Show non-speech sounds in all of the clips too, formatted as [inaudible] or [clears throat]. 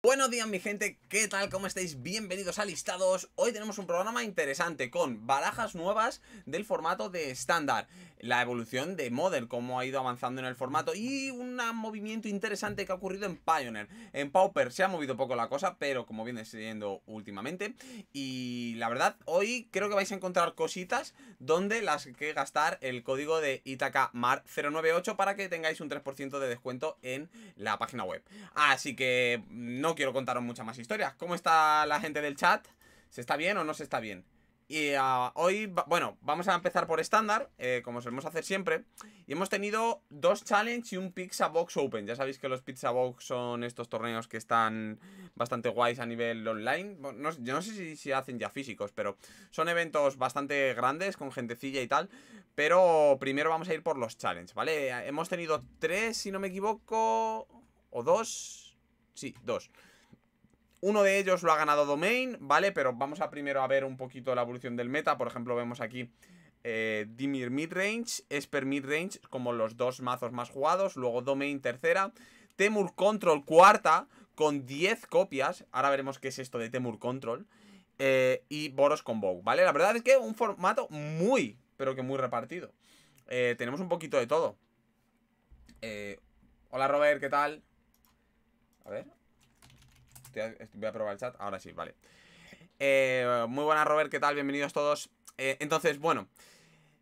Buenos días mi gente, ¿qué tal? ¿Cómo estáis? Bienvenidos a Listados. Hoy tenemos un programa interesante con barajas nuevas del formato de estándar, la evolución de Model, cómo ha ido avanzando en el formato y un movimiento interesante que ha ocurrido en Pioneer. En Pauper se ha movido poco la cosa, pero como viene siendo últimamente. Y la verdad, hoy creo que vais a encontrar cositas donde las que gastar el código de mar 098 para que tengáis un 3% de descuento en la página web. Así que no no quiero contaros mucha más historias. ¿Cómo está la gente del chat? ¿Se está bien o no se está bien? Y ah, hoy, bueno, vamos a empezar por estándar, eh, como solemos hacer siempre. Y hemos tenido dos challenges y un Pizza Box Open. Ya sabéis que los Pizza Box son estos torneos que están bastante guays a nivel online. yo no sé si, se hacen ya físicos, pero son eventos bastante grandes, con gentecilla y tal. Pero primero vamos a ir por los challenges, ¿vale? Hemos tenido tres, si no me equivoco, o dos... Sí, dos. Uno de ellos lo ha ganado Domain, ¿vale? Pero vamos a primero a ver un poquito la evolución del meta. Por ejemplo, vemos aquí eh, Dimir Midrange, Esper Midrange como los dos mazos más jugados. Luego Domain tercera, Temur Control cuarta con 10 copias. Ahora veremos qué es esto de Temur Control. Eh, y Boros con ¿vale? La verdad es que un formato muy, pero que muy repartido. Eh, tenemos un poquito de todo. hola Robert, ¿qué tal? A ver. voy a probar el chat. Ahora sí, vale. Eh, muy buenas, Robert. ¿Qué tal? Bienvenidos todos. Eh, entonces, bueno.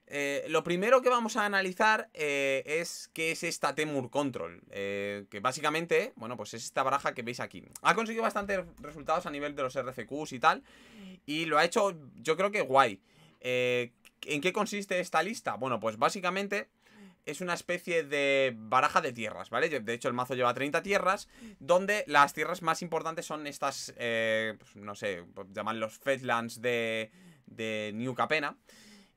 Eh, lo primero que vamos a analizar es qué es esta Temur Control, que básicamente, bueno, pues es esta baraja que veis aquí. Ha conseguido bastantes resultados a nivel de los RCQs y tal, y lo ha hecho yo creo que guay. ¿En qué consiste esta lista? Bueno, pues básicamente es una especie de baraja de tierras, ¿vale? De hecho, el mazo lleva 30 tierras, donde las tierras más importantes son estas, eh, pues, no sé, pues, llaman los Fetlands de, de New Capena.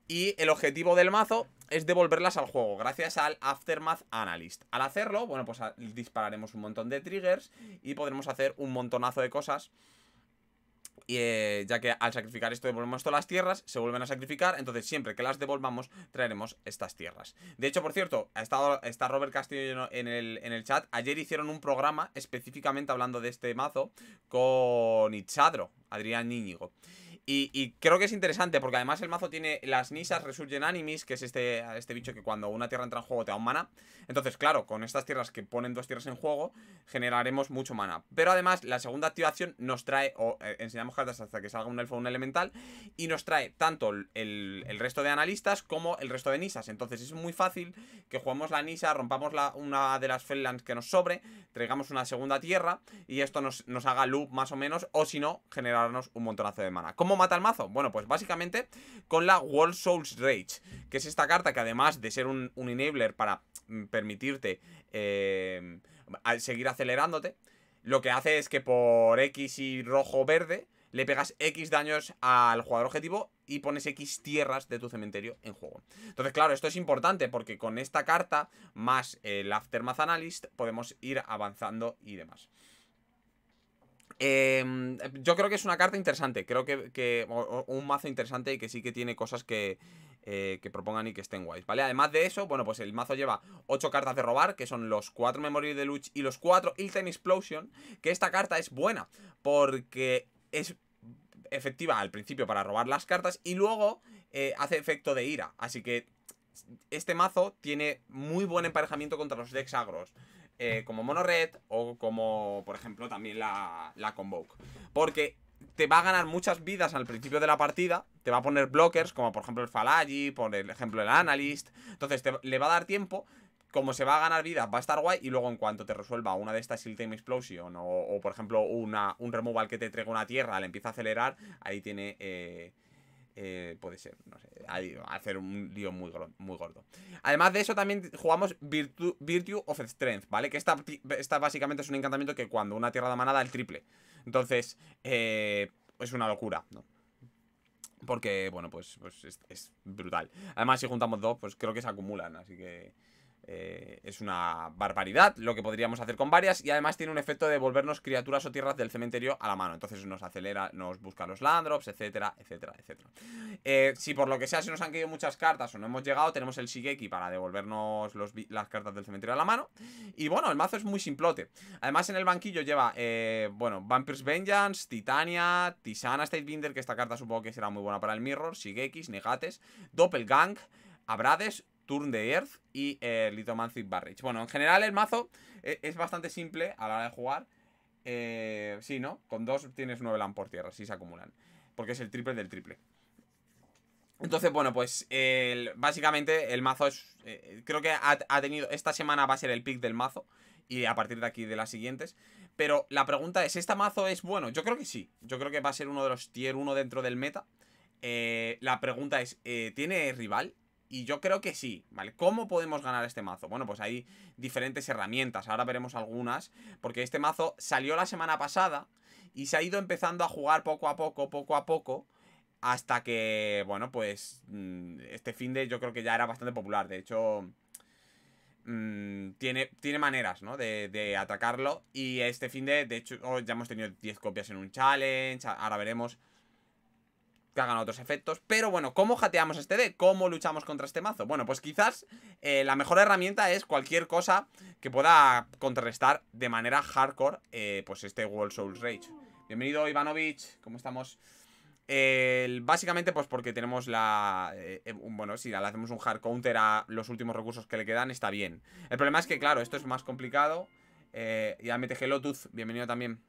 Y el objetivo del mazo es devolverlas al juego, gracias al Aftermath Analyst. Al hacerlo, bueno, pues dispararemos un montón de triggers y podremos hacer un montonazo de cosas eh, ya que al sacrificar esto devolvemos todas las tierras, se vuelven a sacrificar, entonces siempre que las devolvamos traeremos estas tierras. De hecho, por cierto, ha estado, está Robert Castillo en el, en el chat, ayer hicieron un programa específicamente hablando de este mazo con Ichadro, Adrián Íñigo. Y, creo que es interesante porque además el mazo tiene las Nisas Resurgen Animis, que es este, este bicho que cuando una tierra entra en juego te da un mana. Entonces, claro, con estas tierras que ponen dos tierras en juego, generaremos mucho mana. Pero además, la segunda activación nos trae, o eh, enseñamos cartas hasta que salga un elfo o un elemental, y nos trae tanto el, resto de analistas como el resto de Nisas. Entonces es muy fácil que juguemos la Nisa, rompamos la, una de las Fellands que nos sobre, traigamos una segunda tierra, y esto nos, nos haga loop más o menos, o si no, generarnos un montonazo de mana. ¿Cómo mata el mazo? Bueno, pues básicamente con la World Souls Rage, que es esta carta que además de ser un, enabler para mm, permitirte eh, seguir acelerándote, lo que hace es que por X y rojo-verde le pegas X daños al jugador objetivo y pones X tierras de tu cementerio en juego. Entonces, claro, esto es importante porque con esta carta más el Aftermath Analyst podemos ir avanzando y demás. Em, yo creo que es una carta interesante, creo que, que un mazo interesante y que sí que tiene cosas que, eh, que propongan y que estén guays, ¿vale? Además de eso, bueno, pues el mazo lleva 8 cartas de robar, que son los 4 de luch y los 4 Ilten Explosion, que esta carta es buena, porque es efectiva al principio para robar las cartas y luego eh, hace efecto de ira, así que este mazo tiene muy buen emparejamiento contra los decks agros. Eh, como Mono Red o como, por ejemplo, también la, la Convoke. Porque te va a ganar muchas vidas al principio de la partida, te va a poner blockers, como por ejemplo el Falagi, por el ejemplo el Analyst, entonces te, le va a dar tiempo, como se va a ganar vida va a estar guay, y luego en cuanto te resuelva una de estas Shield Explosion, o, por ejemplo una, un removal que te traiga una tierra, le empieza a acelerar, ahí tiene... Eh, eh, puede ser, no sé, hacer un lío muy, muy gordo. Además de eso, también jugamos Virtue of Strength, ¿vale? Que esta, básicamente es un encantamiento que cuando una tierra da manada, el triple. Entonces, eh, es una locura, ¿no? Porque, bueno, pues, pues es, brutal. Además, si juntamos dos, pues creo que se acumulan, así que... Eh, es una barbaridad lo que podríamos hacer con varias y además tiene un efecto de volvernos criaturas o tierras del cementerio a la mano. Entonces nos acelera, nos busca los landrops, etcétera, etcétera, etcétera. Eh, si por lo que sea se nos han caído muchas cartas o no hemos llegado, tenemos el Shigeki para devolvernos las cartas del cementerio a la mano. Y bueno, el mazo es muy simplote. Además en el banquillo lleva, eh, bueno, Vampires Vengeance, Titania, Tisana binder que esta carta supongo que será muy buena para el Mirror, Shigekis, Negates, Doppelgang, Abrades, Turn de Earth y el eh, Lithomantic Barrage. Bueno, en general el mazo eh, es bastante simple a la hora de jugar. Eh, sí, ¿no? Con dos tienes nueve LAN por tierra, si se acumulan. Porque es el triple del triple. Entonces, bueno, pues básicamente el mazo es... creo que ha, ha, tenido... Esta semana va a ser el pick del mazo. Y a partir de aquí de las siguientes. Pero la pregunta es, ¿esta mazo es bueno? Yo creo que sí. Yo creo que va a ser uno de los tier 1 dentro del meta. la pregunta es, ¿tiene rival? Y yo creo que sí, ¿vale? ¿Cómo podemos ganar este mazo? Bueno, pues hay diferentes herramientas, ahora veremos algunas, porque este mazo salió la semana pasada y se ha ido empezando a jugar poco a poco, poco a poco, hasta que, bueno, pues mm, este fin de yo creo que ya era bastante popular, de hecho... Mm, tiene, tiene maneras, ¿no? De, de atacarlo. Y este fin de, de hecho, ya hemos tenido 10 copias en un challenge. Ahora veremos que hagan otros efectos. Pero bueno, ¿cómo jateamos este de, ¿Cómo luchamos contra este mazo? Bueno, pues quizás eh, la mejor herramienta es cualquier cosa que pueda contrarrestar de manera hardcore eh, pues este World Souls Rage. Bienvenido Ivanovich, ¿cómo estamos? básicamente pues porque tenemos la... Eh, bueno, si le hacemos un hard counter a los últimos recursos que le quedan, está bien. El problema es que, claro, esto es más complicado. y a MTG bienvenido también.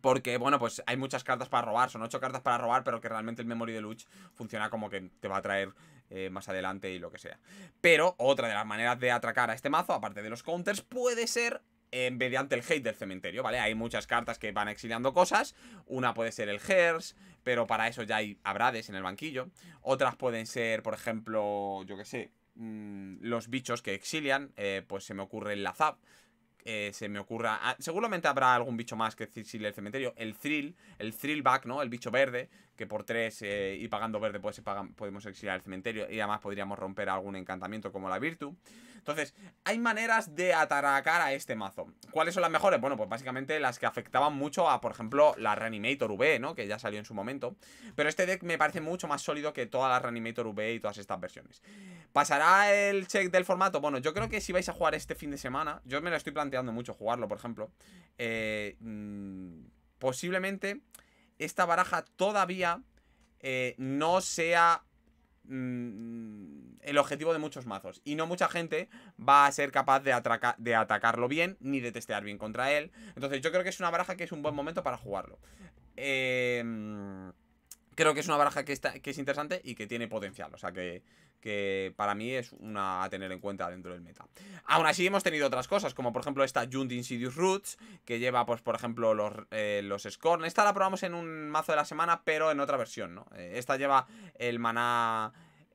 Porque, bueno, pues hay muchas cartas para robar, son ocho cartas para robar, pero que realmente el Memory de Luch funciona como que te va a traer eh, más adelante y lo que sea. Pero otra de las maneras de atracar a este mazo, aparte de los counters, puede ser mediante el hate del cementerio, ¿vale? Hay muchas cartas que van exiliando cosas. Una puede ser el Hers, pero para eso ya hay Abrades en el banquillo. Otras pueden ser, por ejemplo, yo que sé, mm, los bichos que exilian. Eh, pues se me ocurre el Lazab, eh, se me ocurra. Ah, seguramente habrá algún bicho más que exile el cementerio. El Thrill, el Thrillback, ¿no? El bicho verde, que por 3 eh, y pagando verde pues, podemos exiliar el cementerio. Y además podríamos romper algún encantamiento como la virtud Entonces, hay maneras de atacar a este mazo. ¿Cuáles son las mejores? Bueno, pues básicamente las que afectaban mucho a, por ejemplo, la Reanimator V, ¿no? Que ya salió en su momento. Pero este deck me parece mucho más sólido que todas las Reanimator V y todas estas versiones. ¿Pasará el check del formato? Bueno, yo creo que si vais a jugar este fin de semana, yo me lo estoy planteando mucho jugarlo, por ejemplo. Eh, mm, posiblemente esta baraja todavía eh, no sea mm, el objetivo de muchos mazos. Y no mucha gente va a ser capaz de, de atacarlo bien ni de testear bien contra él. Entonces yo creo que es una baraja que es un buen momento para jugarlo. Eh, mm, creo que es una baraja que, está, que es interesante y que tiene potencial. O sea que que para mí es una a tener en cuenta dentro del meta. Aún así hemos tenido otras cosas, como por ejemplo esta Junt Insidious Roots, que lleva pues por ejemplo los, eh, los Scorn. Esta la probamos en un mazo de la semana, pero en otra versión, ¿no? Eh, esta lleva el maná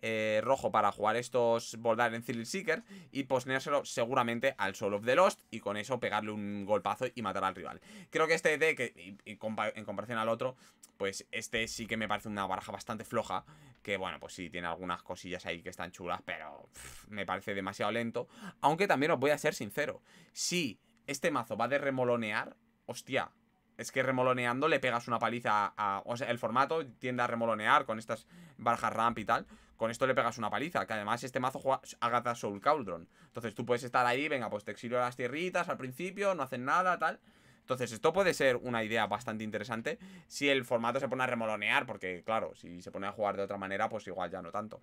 eh, rojo para jugar estos ...Boldar en Thrill Seeker y posneárselo seguramente al Soul of the Lost y con eso pegarle un golpazo y matar al rival. Creo que este de y, en comparación al otro, pues este sí que me parece una baraja bastante floja, que bueno, pues sí, tiene algunas cosillas ahí que están chulas, pero me parece demasiado lento. Aunque también os voy a ser sincero, si este mazo va de remolonear, hostia, es que remoloneando le pegas una paliza a... O sea, el formato tiende a remolonear con estas barajas ramp y tal. Con esto le pegas una paliza. Que además este mazo juega Agatha Soul Cauldron. Entonces tú puedes estar ahí, venga, pues te exilio las tierritas al principio, no hacen nada, tal. Entonces, esto puede ser una idea bastante interesante si el formato se pone a remolonear, porque claro, si se pone a jugar de otra manera, pues igual ya no tanto.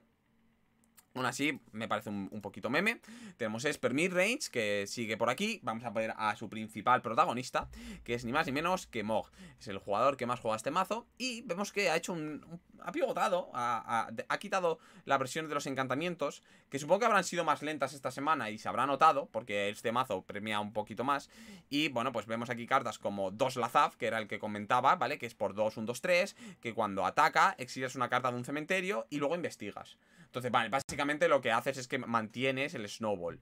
Aún así, me parece un, poquito meme. Tenemos Esper Range, que sigue por aquí. Vamos a poner a su principal protagonista, que es ni más ni menos que Mog. Es el jugador que más juega este mazo. Y vemos que ha hecho un ha pivotado, ha, quitado la versión de los encantamientos, que supongo que habrán sido más lentas esta semana y se habrá notado, porque este mazo premia un poquito más. Y bueno, pues vemos aquí cartas como 2 Lazaf, que era el que comentaba, ¿vale? Que es por 2, 1, 2, 3, que cuando ataca exiges una carta de un cementerio y luego investigas. Entonces, vale, básicamente lo que haces es que mantienes el snowball.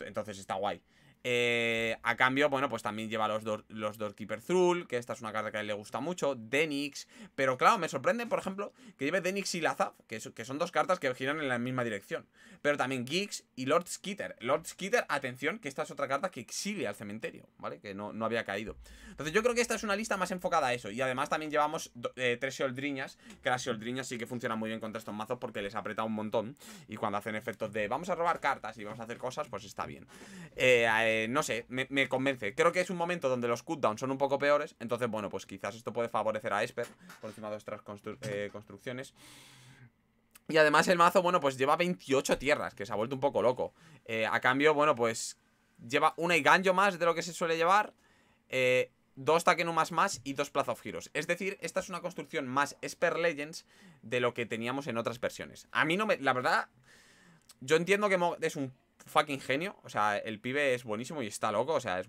Entonces está guay. Eh, a cambio, bueno, pues también lleva los, Doorkeeper Thrull, que esta es una carta que a él le gusta mucho, Denix, pero claro, me sorprende, por ejemplo, que lleve Denix y Lazav, que, son dos cartas que giran en la misma dirección, pero también Geeks y Lord Skitter. Lord Skitter, atención, que esta es otra carta que exilia al cementerio, ¿vale? Que no, no había caído. Entonces yo creo que esta es una lista más enfocada a eso, y además también llevamos eh, tres Seoldriñas, que las Seoldriñas sí que funcionan muy bien contra estos mazos porque les aprieta un montón, y cuando hacen efectos de vamos a robar cartas y vamos a hacer cosas, pues está bien. Eh, eh, no sé, me, convence. Creo que es un momento donde los cooldowns son un poco peores. Entonces, bueno, pues quizás esto puede favorecer a Esper por encima de otras eh, construcciones. Y además el mazo, bueno, pues lleva 28 tierras, que se ha vuelto un poco loco. Eh, a cambio, bueno, pues lleva una ganjo más de lo que se suele llevar. dos Takenumas más y dos Plaza of Heroes. Es decir, esta es una construcción más Esper Legends de lo que teníamos en otras versiones. A mí no me... La verdad, yo entiendo que es un fucking genio. O sea, el pibe es buenísimo y está loco. O sea, es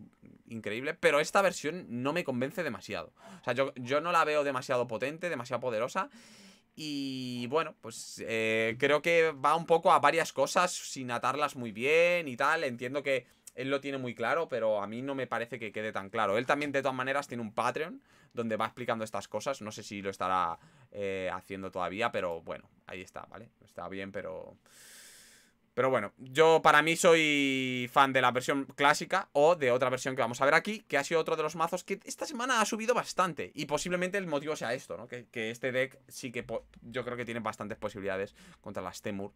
increíble. Pero esta versión no me convence demasiado. O sea, yo, yo no la veo demasiado potente, demasiado poderosa. Y bueno, pues eh, creo que va un poco a varias cosas sin atarlas muy bien y tal. Entiendo que él lo tiene muy claro, pero a mí no me parece que quede tan claro. Él también, de todas maneras, tiene un Patreon donde va explicando estas cosas. No sé si lo estará eh, haciendo todavía, pero bueno, ahí está, ¿vale? Está bien, pero... Pero bueno, yo para mí soy fan de la versión clásica o de otra versión que vamos a ver aquí, que ha sido otro de los mazos que esta semana ha subido bastante. Y posiblemente el motivo sea esto, ¿no? Que, este deck sí que yo creo que tiene bastantes posibilidades contra las Temur.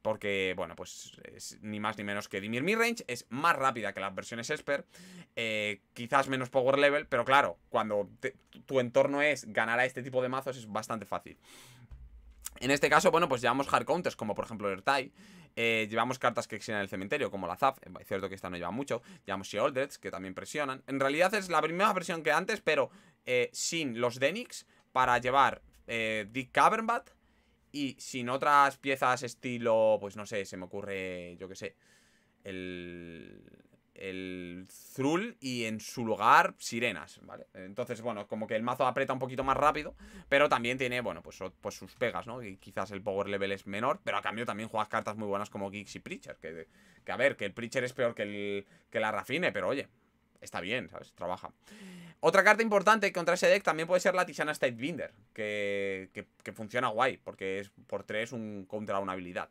Porque, bueno, pues es ni más ni menos que Dimir Midrange es más rápida que las versiones Esper, eh, quizás menos power level, pero claro, cuando tu entorno es ganar a este tipo de mazos es bastante fácil. En este caso, bueno, pues llevamos hard counters, como por ejemplo Ertai. Eh, llevamos cartas que exilan el cementerio, como la Zaf. Es eh, cierto que esta no lleva mucho. Llevamos Sheoldreds, que también presionan. En realidad es la primera versión que antes, pero eh, sin los Denix, para llevar eh, Dick Cavernbat y sin otras piezas estilo, pues no sé, se me ocurre, yo qué sé, el, el Zrul y en su lugar Sirenas, ¿vale? Entonces, bueno, como que el mazo aprieta un poquito más rápido, pero también tiene, bueno, pues, pues sus pegas, ¿no? Y quizás el power level es menor, pero a cambio también juegas cartas muy buenas como Geeks y Preacher, que, que a ver, que el Preacher es peor que, el, que la Rafine, pero oye, está bien, ¿sabes? Trabaja. Otra carta importante contra ese deck también puede ser la Tisana Statebinder, que, que, funciona guay, porque es por 3 un contra una habilidad.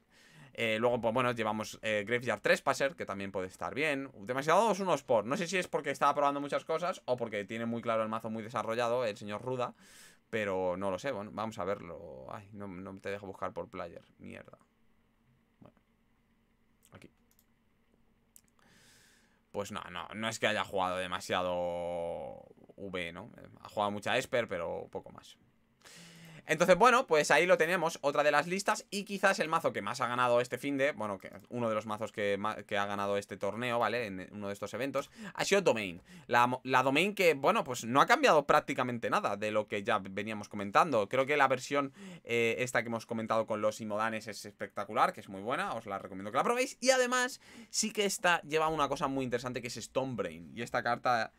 Eh, luego, pues bueno, llevamos eh, Graveyard Trespasser, que también puede estar bien. Demasiados unos por. No sé si es porque estaba probando muchas cosas o porque tiene muy claro el mazo muy desarrollado el señor Ruda. Pero no lo sé, bueno, vamos a verlo. Ay, no, no te dejo buscar por player. Mierda. Bueno. Aquí. Pues no, no, no es que haya jugado demasiado V, ¿no? Ha jugado mucha Esper, pero poco más. Entonces, bueno, pues ahí lo tenemos, otra de las listas y quizás el mazo que más ha ganado este fin de, bueno, que uno de los mazos que, ha ganado este torneo, ¿vale? En uno de estos eventos, ha sido Domain. La, Domain que, bueno, pues no ha cambiado prácticamente nada de lo que ya veníamos comentando. Creo que la versión eh, esta que hemos comentado con los Imodanes es espectacular, que es muy buena, os la recomiendo que la probéis. Y además, sí que esta lleva una cosa muy interesante que es Stonebrain. Y esta carta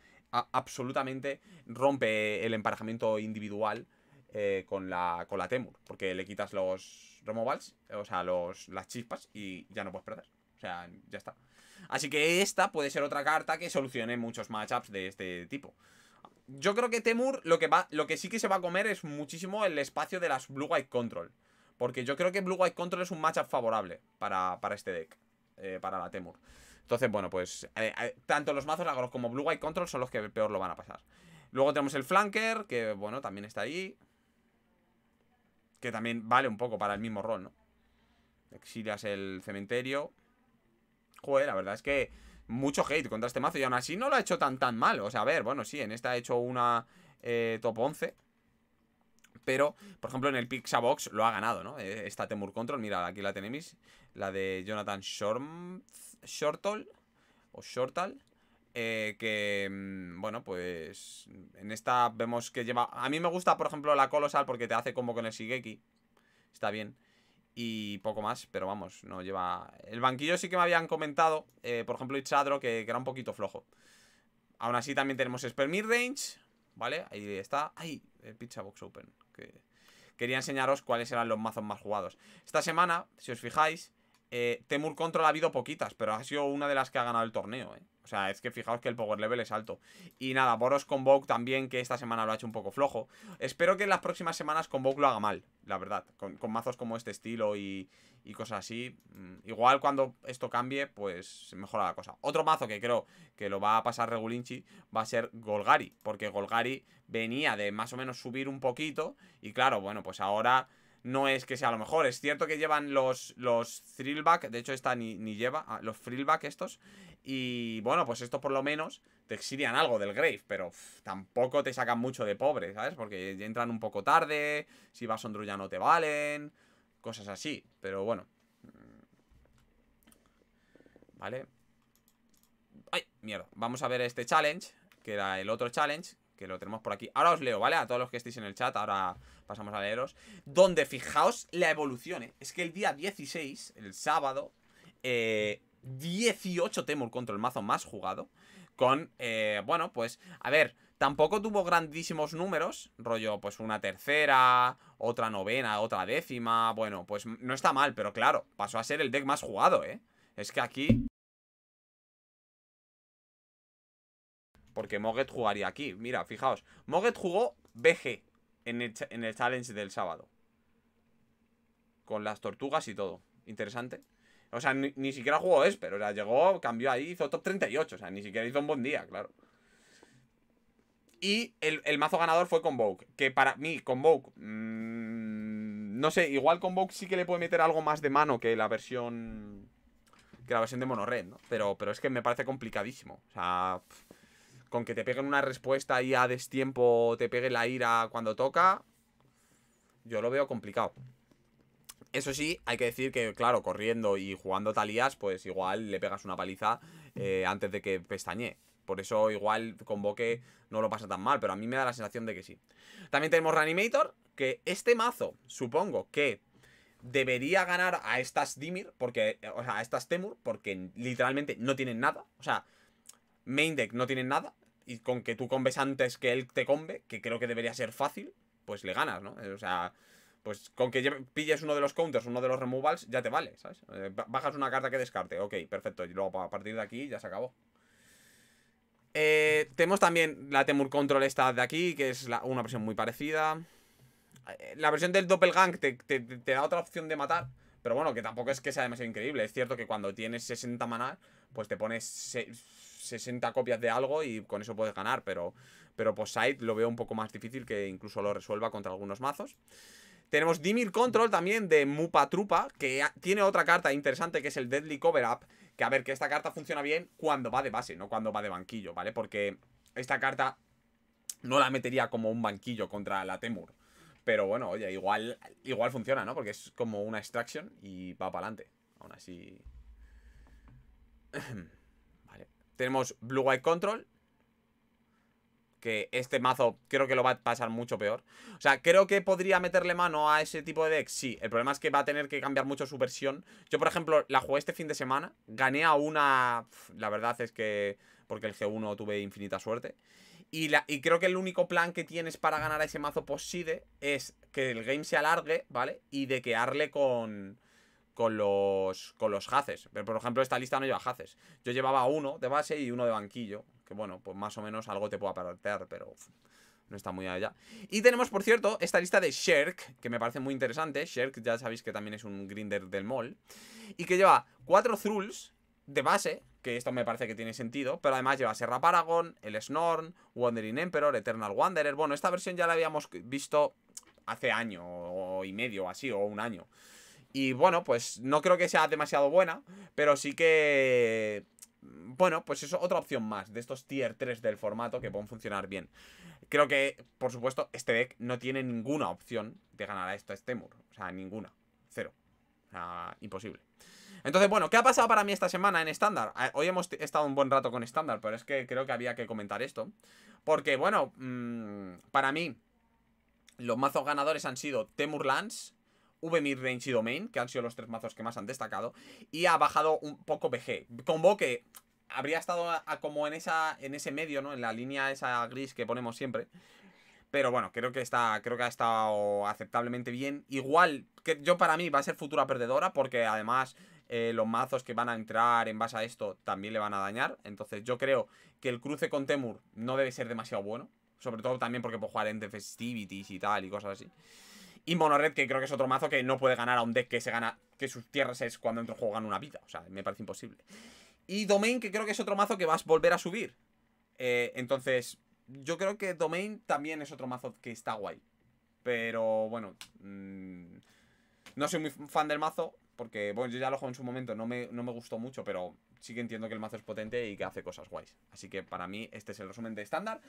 absolutamente rompe el emparejamiento individual eh, con, la, con la Temur, porque le quitas los removals, eh, o sea, los, las chispas y ya no puedes perder. O sea, ya está. Así que esta puede ser otra carta que solucione muchos matchups de este tipo. Yo creo que Temur lo que, va, lo que sí que se va a comer es muchísimo el espacio de las Blue White Control. Porque yo creo que Blue White Control es un matchup favorable para, este deck, eh, para la Temur. Entonces, bueno, pues tanto los mazos agros como Blue White Control son los que peor lo van a pasar. Luego tenemos el Flanker, que bueno, también está ahí. Que también vale un poco para el mismo rol, ¿no? Exilias el cementerio. Joder, la verdad es que mucho hate contra este mazo y aún así no lo ha hecho tan tan mal. O sea, a ver, bueno, sí, en esta ha hecho una eh, top 11. Pero, por ejemplo, en el Pixabox lo ha ganado, ¿no? Eh, esta Temur Control, mira, aquí la tenéis. La de Jonathan Short O Shortal. Eh, que, mm, bueno, pues mm, en esta vemos que lleva... A mí me gusta, por ejemplo, la Colosal porque te hace combo con el Shigeki. Está bien. Y poco más, pero vamos, no lleva... El banquillo sí que me habían comentado, eh, por ejemplo, el que, que, era un poquito flojo. Aún así también tenemos Spell Range, ¿vale? Ahí está. ¡Ay! El Pizza Box Open. Quería enseñaros cuáles eran los mazos más jugados. Esta semana, si os fijáis, eh, Temur Control ha habido poquitas, pero ha sido una de las que ha ganado el torneo, ¿eh? O sea, es que fijaos que el power level es alto. Y nada, Boros Vogue también, que esta semana lo ha hecho un poco flojo. Espero que en las próximas semanas con Vogue lo haga mal, la verdad. Con, mazos como este estilo y, y, cosas así. Mm, igual cuando esto cambie, pues mejora la cosa. Otro mazo que creo que lo va a pasar Regulinchi va a ser Golgari. Porque Golgari venía de más o menos subir un poquito. Y claro, bueno, pues ahora no es que sea lo mejor. Es cierto que llevan los, los thrillback, de hecho esta ni, lleva, ah, los thrillback estos. Y bueno, pues esto por lo menos te exilian algo del Grave, pero tampoco te sacan mucho de pobre, ¿sabes? Porque entran un poco tarde, si vas a no te valen, cosas así, pero bueno. Vale. ¡Ay, mierda! Vamos a ver este challenge, que era el otro challenge, que lo tenemos por aquí. Ahora os leo, ¿vale? A todos los que estéis en el chat, ahora pasamos a leeros. Donde fijaos la evolución, ¿eh? Es que el día 16, el sábado, 18 eh, Temur contra el mazo más jugado. Con, eh, bueno, pues, a ver, tampoco tuvo grandísimos números. Rollo, pues una tercera, otra novena, otra décima. Bueno, pues no está mal, pero claro, pasó a ser el deck más jugado, ¿eh? Es que aquí Porque Moget jugaría aquí. Mira, fijaos. Moget jugó BG en el, challenge del sábado. Con las tortugas y todo. Interesante. O sea, ni, siquiera jugó Esper. O sea, llegó, cambió ahí, hizo top 38. O sea, ni siquiera hizo un buen día, claro. Y el, mazo ganador fue Convoke. Que para mí, Convoke. Mm, no sé, igual con Convoke sí que le puede meter algo más de mano que la versión. Que la versión de Monorred, ¿no? Pero, pero es que me parece complicadísimo. O sea. Con que te peguen una respuesta y a destiempo te pegue la ira cuando toca, yo lo veo complicado. Eso sí, hay que decir que, claro, corriendo y jugando talías, pues igual le pegas una paliza eh, antes de que pestañe. Por eso igual con Boque no lo pasa tan mal, pero a mí me da la sensación de que sí. También tenemos Reanimator, que este mazo, supongo que debería ganar a estas Dimir, porque, o sea, a estas Temur, porque literalmente no tienen nada. O sea, main deck no tienen nada, y con que tú combes antes que él te combe, que creo que debería ser fácil, pues le ganas, ¿no? O sea, pues con que pilles uno de los counters, uno de los removals, ya te vale, ¿sabes? Eh, bajas una carta que descarte, ok, perfecto. Y luego a partir de aquí ya se acabó. Eh, tenemos también la Temur Control esta de aquí, que es una versión muy parecida. Eh, la versión del Doppelgang te, te, da otra opción de matar, pero bueno, que tampoco es que sea demasiado increíble. Es cierto que cuando tienes 60 maná, pues te pones 60 copias de algo y con eso puedes ganar, pero, pero side lo veo un poco más difícil que incluso lo resuelva contra algunos mazos. Tenemos Dimir Control también de Mupa Trupa, que tiene otra carta interesante que es el Deadly Cover Up, que a ver, que esta carta funciona bien cuando va de base, no cuando va de banquillo, ¿vale? Porque esta carta no la metería como un banquillo contra la Temur. Pero bueno, oye, igual, igual funciona, ¿no? Porque es como una extraction y va para adelante. Aún así... [clears throat] Tenemos Blue White Control. Que este mazo creo que lo va a pasar mucho peor. O sea, creo que podría meterle mano a ese tipo de decks, Sí, el problema es que va a tener que cambiar mucho su versión. Yo, por ejemplo, la jugué este fin de semana. Gané a una... La verdad es que... Porque el G1 tuve infinita suerte. Y, la, y, creo que el único plan que tienes para ganar a ese mazo Poside pues, es que el game se alargue, ¿vale? Y de dequearle con, con los, con los haces. Pero por ejemplo, esta lista no lleva haces. Yo llevaba uno de base y uno de banquillo. Que bueno, pues más o menos algo te puedo apartar, pero no está muy allá. Y tenemos, por cierto, esta lista de Shirk, que me parece muy interesante. Shirk ya sabéis que también es un grinder del mall. Y que lleva cuatro Thrulls de base, que esto me parece que tiene sentido, pero además lleva Serra Paragon, el Snorn, Wandering Emperor, Eternal Wanderer. Bueno, esta versión ya la habíamos visto hace año y medio, así, o un año. Y bueno, pues no creo que sea demasiado buena, pero sí que... Mm, bueno, pues eso, otra opción más de estos tier 3 del formato que pueden funcionar bien. Creo que, por supuesto, este deck no tiene ninguna opción de ganar a esto a O sea, ninguna. Cero. O sea, imposible. Entonces, bueno, ¿qué ha pasado para mí esta semana en estándar? Ah, hoy hemos estado un buen rato con estándar, pero es que creo que había que comentar esto. Porque, bueno, mm, para mí, los mazos ganadores han sido Temur Lance, V Midrange y Domain, que han sido los tres mazos que más han destacado. Y ha bajado un poco BG. Combo que habría estado como en, esa, en ese medio, ¿no? En la línea esa gris que ponemos siempre. Pero bueno, creo que está. Creo que ha estado aceptablemente bien. Igual, que yo para mí va a ser futura perdedora. Porque además. Eh, los mazos que van a entrar en base a esto también le van a dañar. Entonces yo creo que el cruce con Temur no debe ser demasiado bueno. Sobre todo también porque puedo jugar en Festivities y tal y cosas así. Y Monored, que creo que es otro mazo que no puede ganar a un deck que se gana que sus tierras es cuando entra en juego gana una vida. O sea, me parece imposible. Y Domain, que creo que es otro mazo que vas a volver a subir. Eh, entonces, yo creo que Domain también es otro mazo que está guay. Pero bueno, mm, no soy muy fan del mazo. Porque, bueno, yo ya lo jugué en su momento, no me, gustó mucho, pero sí que entiendo que el mazo es potente y que hace cosas guays. Así que para mí este es el resumen de estándar.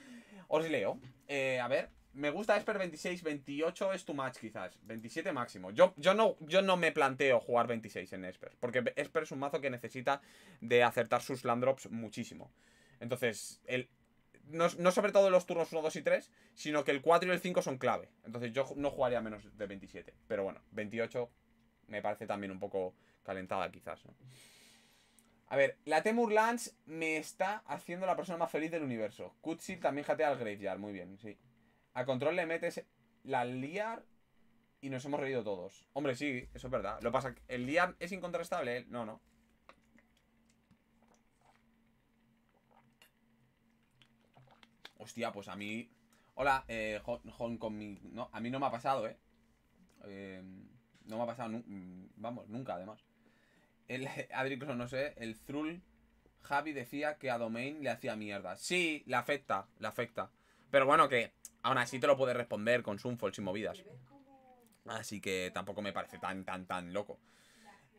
Os leo. Eh, a ver, me gusta Esper 26, 28 es tu match quizás, 27 máximo. Yo, yo, no, yo no me planteo jugar 26 en Esper, porque Esper es un mazo que necesita de acertar sus land drops muchísimo. Entonces, el, no, sobre todo los turnos 1, 2 y 3, sino que el 4 y el 5 son clave. Entonces yo no jugaría menos de 27. Pero bueno, 28 me parece también un poco calentada quizás, A ver, la Temur Lance me está haciendo la persona más feliz del universo. Kutsil también jatea al Graveyard, muy bien, sí. A control le metes la liar y nos hemos reído todos. Hombre, sí, eso es verdad. Lo pasa el liar es incontrastable. ¿eh? No, no. Hostia, pues a mí... Hola, eh, con No, a mí no me ha pasado, ¿eh? eh no me ha pasado... vamos, nunca, además. El [laughs] Adricus, no sé, el Thrull... Javi decía que a Domain le hacía mierda. Sí, le afecta, le afecta. Pero bueno, que Aún así te lo puede responder con Sunfall sin movidas. Así que tampoco me parece tan, tan, tan loco.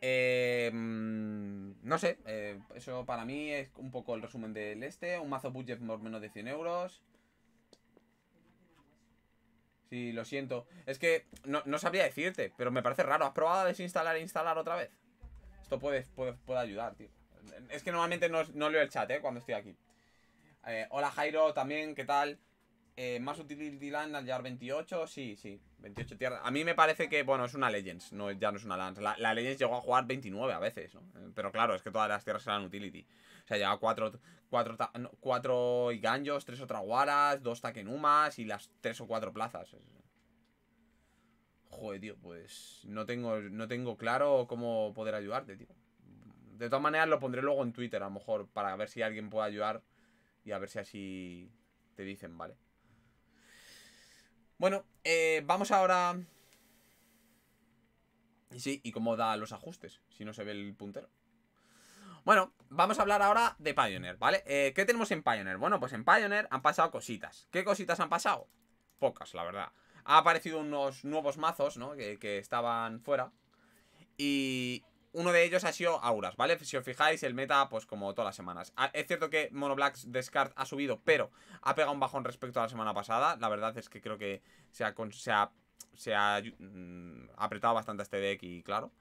Eh, mm, no sé, eh, eso para mí es un poco el resumen del este. Un mazo budget por menos de 100 euros. Sí, lo siento. Es que no, no, sabría decirte, pero me parece raro. ¿Has probado a desinstalar e instalar otra vez? Esto puede, puede, puede ayudar, tío. Es que normalmente no, leo el chat, ¿eh? Cuando estoy aquí. Eh, hola Jairo, también, ¿qué tal? Eh, más utility land al llegar 28, sí, sí, 28 tierras. A mí me parece que, bueno, es una Legends, no, ya no es una lance La, Legends llegó a jugar 29 a veces, ¿no? Eh, pero claro, es que todas las tierras eran utility. O sea, lleva 4 cuatro, cuatro, y ganjos Iganjos, 3 guaras 2 Takenumas y las tres o cuatro plazas. Joder, tío, pues no tengo, no tengo claro cómo poder ayudarte, tío. De todas maneras, lo pondré luego en Twitter, a lo mejor, para ver si alguien puede ayudar y a ver si así te dicen, ¿vale? Bueno, eh, vamos ahora... Y Sí, y cómo da los ajustes, si no se ve el puntero. Bueno, vamos a hablar ahora de Pioneer, ¿vale? Eh, ¿Qué tenemos en Pioneer? Bueno, pues en Pioneer han pasado cositas. ¿Qué cositas han pasado? Pocas, la verdad. Ha aparecido unos nuevos mazos, ¿no? que estaban fuera. Y, uno de ellos ha sido Auras, ¿vale? Si os fijáis, el meta, pues como todas las semanas. Ah, es cierto que Mono blacks Descart ha subido, pero ha pegado un bajón respecto a la semana pasada. La verdad es que creo que se ha, se ha, mm, apretado bastante este deck y claro.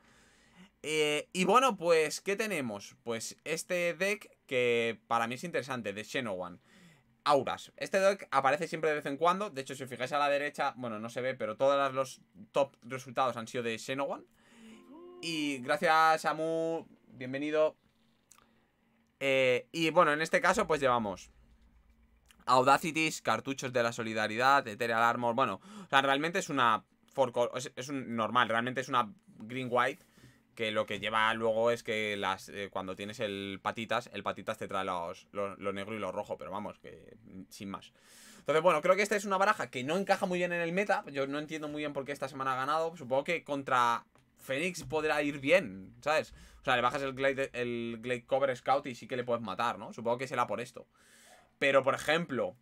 Eh, y bueno, pues, ¿qué tenemos? Pues este deck que para mí es interesante, de xenowan Auras. Este deck aparece siempre de vez en cuando. De hecho, si os fijáis a la derecha, bueno, no se ve, pero todos los top resultados han sido de xenowan y gracias, Samu. Bienvenido. Eh, y bueno, en este caso, pues llevamos Audacity, cartuchos de la solidaridad, Ethereal Armor. Bueno, o sea, realmente es una. es, normal, realmente es una Green White. Que lo que lleva luego es que las eh, cuando tienes el patitas, el patitas te trae lo negro y lo rojo, pero vamos, sin más. Entonces, bueno, creo que esta es una baraja que no encaja muy bien en el meta. Yo no entiendo muy bien por qué esta semana ha ganado. Supongo que contra Fénix podrá ir bien, ¿sabes? O sea, le bajas el Glade, el Cover Scout y sí que le puedes matar, ¿no? Supongo que será por esto. Pero, por ejemplo,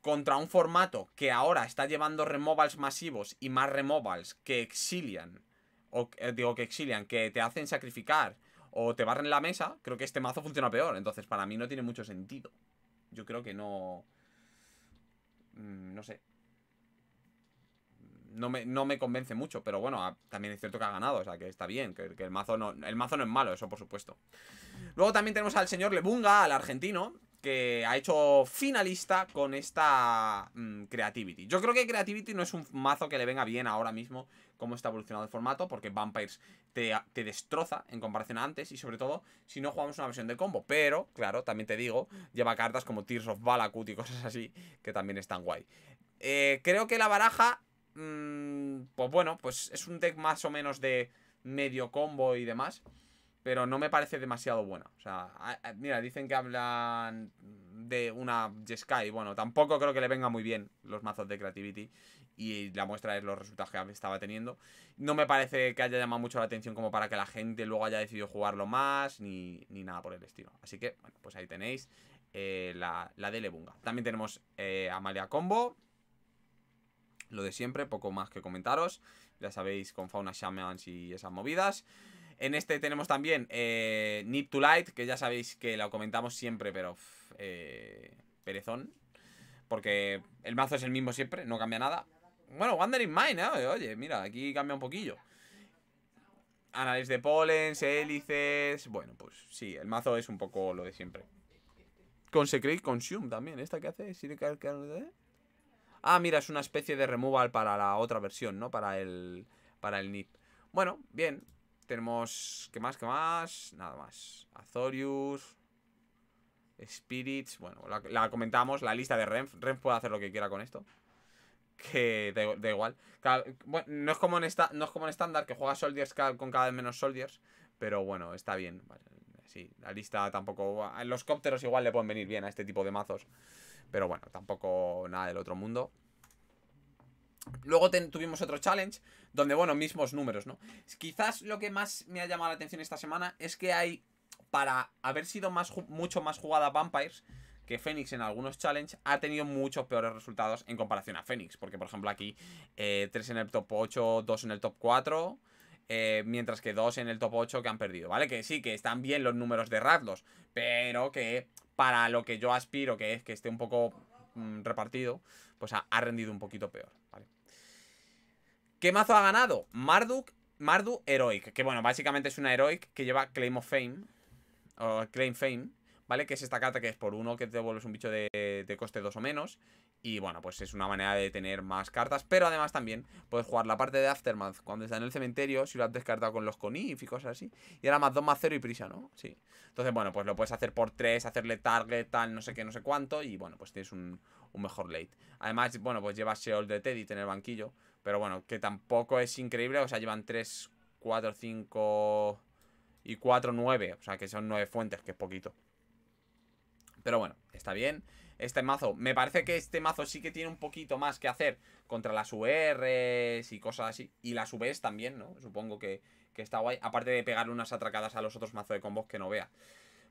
contra un formato que ahora está llevando removals masivos y más removals que exilian, o eh, digo que exilian, que te hacen sacrificar o te barren la mesa, creo que este mazo funciona peor. Entonces, para mí no tiene mucho sentido. Yo creo que no... Mm, no sé no me, convence mucho, pero bueno, ah, también es cierto que ha ganado, o sea, que está bien, que, el, mazo no, el mazo no es malo, eso por supuesto. Luego también tenemos al señor Lebunga, al argentino, que ha hecho finalista con esta mm, Creativity. Yo creo que Creativity no es un mazo que le venga bien ahora mismo cómo está evolucionado el formato, porque Vampires te, destroza en comparación a antes y sobre todo si no jugamos una versión de combo. Pero, claro, también te digo, lleva cartas como Tears of Balakut y cosas así, que también están guay. Eh, creo que la baraja Mm, pues bueno, pues es un deck más o menos de medio combo y demás. Pero no me parece demasiado buena. O sea, mira, dicen que hablan de una Jeskai. Bueno, tampoco creo que le venga muy bien los mazos de Creativity. Y la muestra es los resultados que estaba teniendo. No me parece que haya llamado mucho la atención como para que la gente luego haya decidido jugarlo más. Ni, ni nada por el estilo. Así que, bueno, pues ahí tenéis eh, la, la de Lebunga. También tenemos eh, Amalia Combo. Lo de siempre, poco más que comentaros. Ya sabéis, con Fauna Shamans y esas movidas. En este tenemos también eh, to Light, que ya sabéis que lo comentamos siempre, pero eh, perezón. Porque el mazo es el mismo siempre, no cambia nada. Bueno, Wandering Mine, ¿eh? oye, mira, aquí cambia un poquillo. Análisis de polens, hélices... Bueno, pues sí, el mazo es un poco lo de siempre. Consecrate Consume también, esta que hace... ¿Sí Ah, mira, es una especie de removal para la otra versión, ¿no? Para el, para el NIP. Bueno, bien. Tenemos... ¿Qué más? ¿Qué más? Nada más. Azorius... Spirits... Bueno, la, la comentamos, la lista de Renf. Renf puede hacer lo que quiera con esto que da, igual. no es, como en esta, no es como en estándar, que juega Soldiers con cada vez menos Soldiers, pero bueno, está bien. sí, la lista tampoco... Los cópteros igual le pueden venir bien a este tipo de mazos. Pero bueno, tampoco nada del otro mundo. Luego tuvimos otro challenge donde, bueno, mismos números, ¿no? Quizás lo que más me ha llamado la atención esta semana es que hay, para haber sido más, mucho más jugada Vampires que Fénix en algunos challenges, ha tenido muchos peores resultados en comparación a Fénix. Porque, por ejemplo, aquí 3 eh, en el top 8, 2 en el top 4... Eh, mientras que dos en el top 8 que han perdido, ¿vale? Que sí, que están bien los números de Razdos pero que para lo que yo aspiro, que es que esté un poco mm, repartido, pues ha, rendido un poquito peor, ¿vale? ¿Qué mazo ha ganado? Marduk, Mardu Heroic, que bueno, básicamente es una Heroic que lleva Claim of Fame, o Claim Fame, ¿vale? Que es esta carta que es por uno que te devuelves un bicho de, de coste 2 o menos y bueno, pues es una manera de tener más cartas. Pero además también puedes jugar la parte de Aftermath. Cuando está en el cementerio, si lo has descartado con los Conif y cosas así. Y ahora más 2, más 0 y prisa, ¿no? Sí. Entonces, bueno, pues lo puedes hacer por 3, hacerle target, tal, no sé qué, no sé cuánto. Y bueno, pues tienes un, un mejor late. Además, bueno, pues lleva Sheol de Teddy en el banquillo. Pero bueno, que tampoco es increíble. O sea, llevan 3, 4, 5 y 4, 9. O sea, que son 9 fuentes, que es poquito. Pero bueno, está bien este mazo. Me parece que este mazo sí que tiene un poquito más que hacer contra las URs y cosas así. Y las UVs también, ¿no? Supongo que, está guay. Aparte de pegar unas atracadas a los otros mazos de combos que no vea.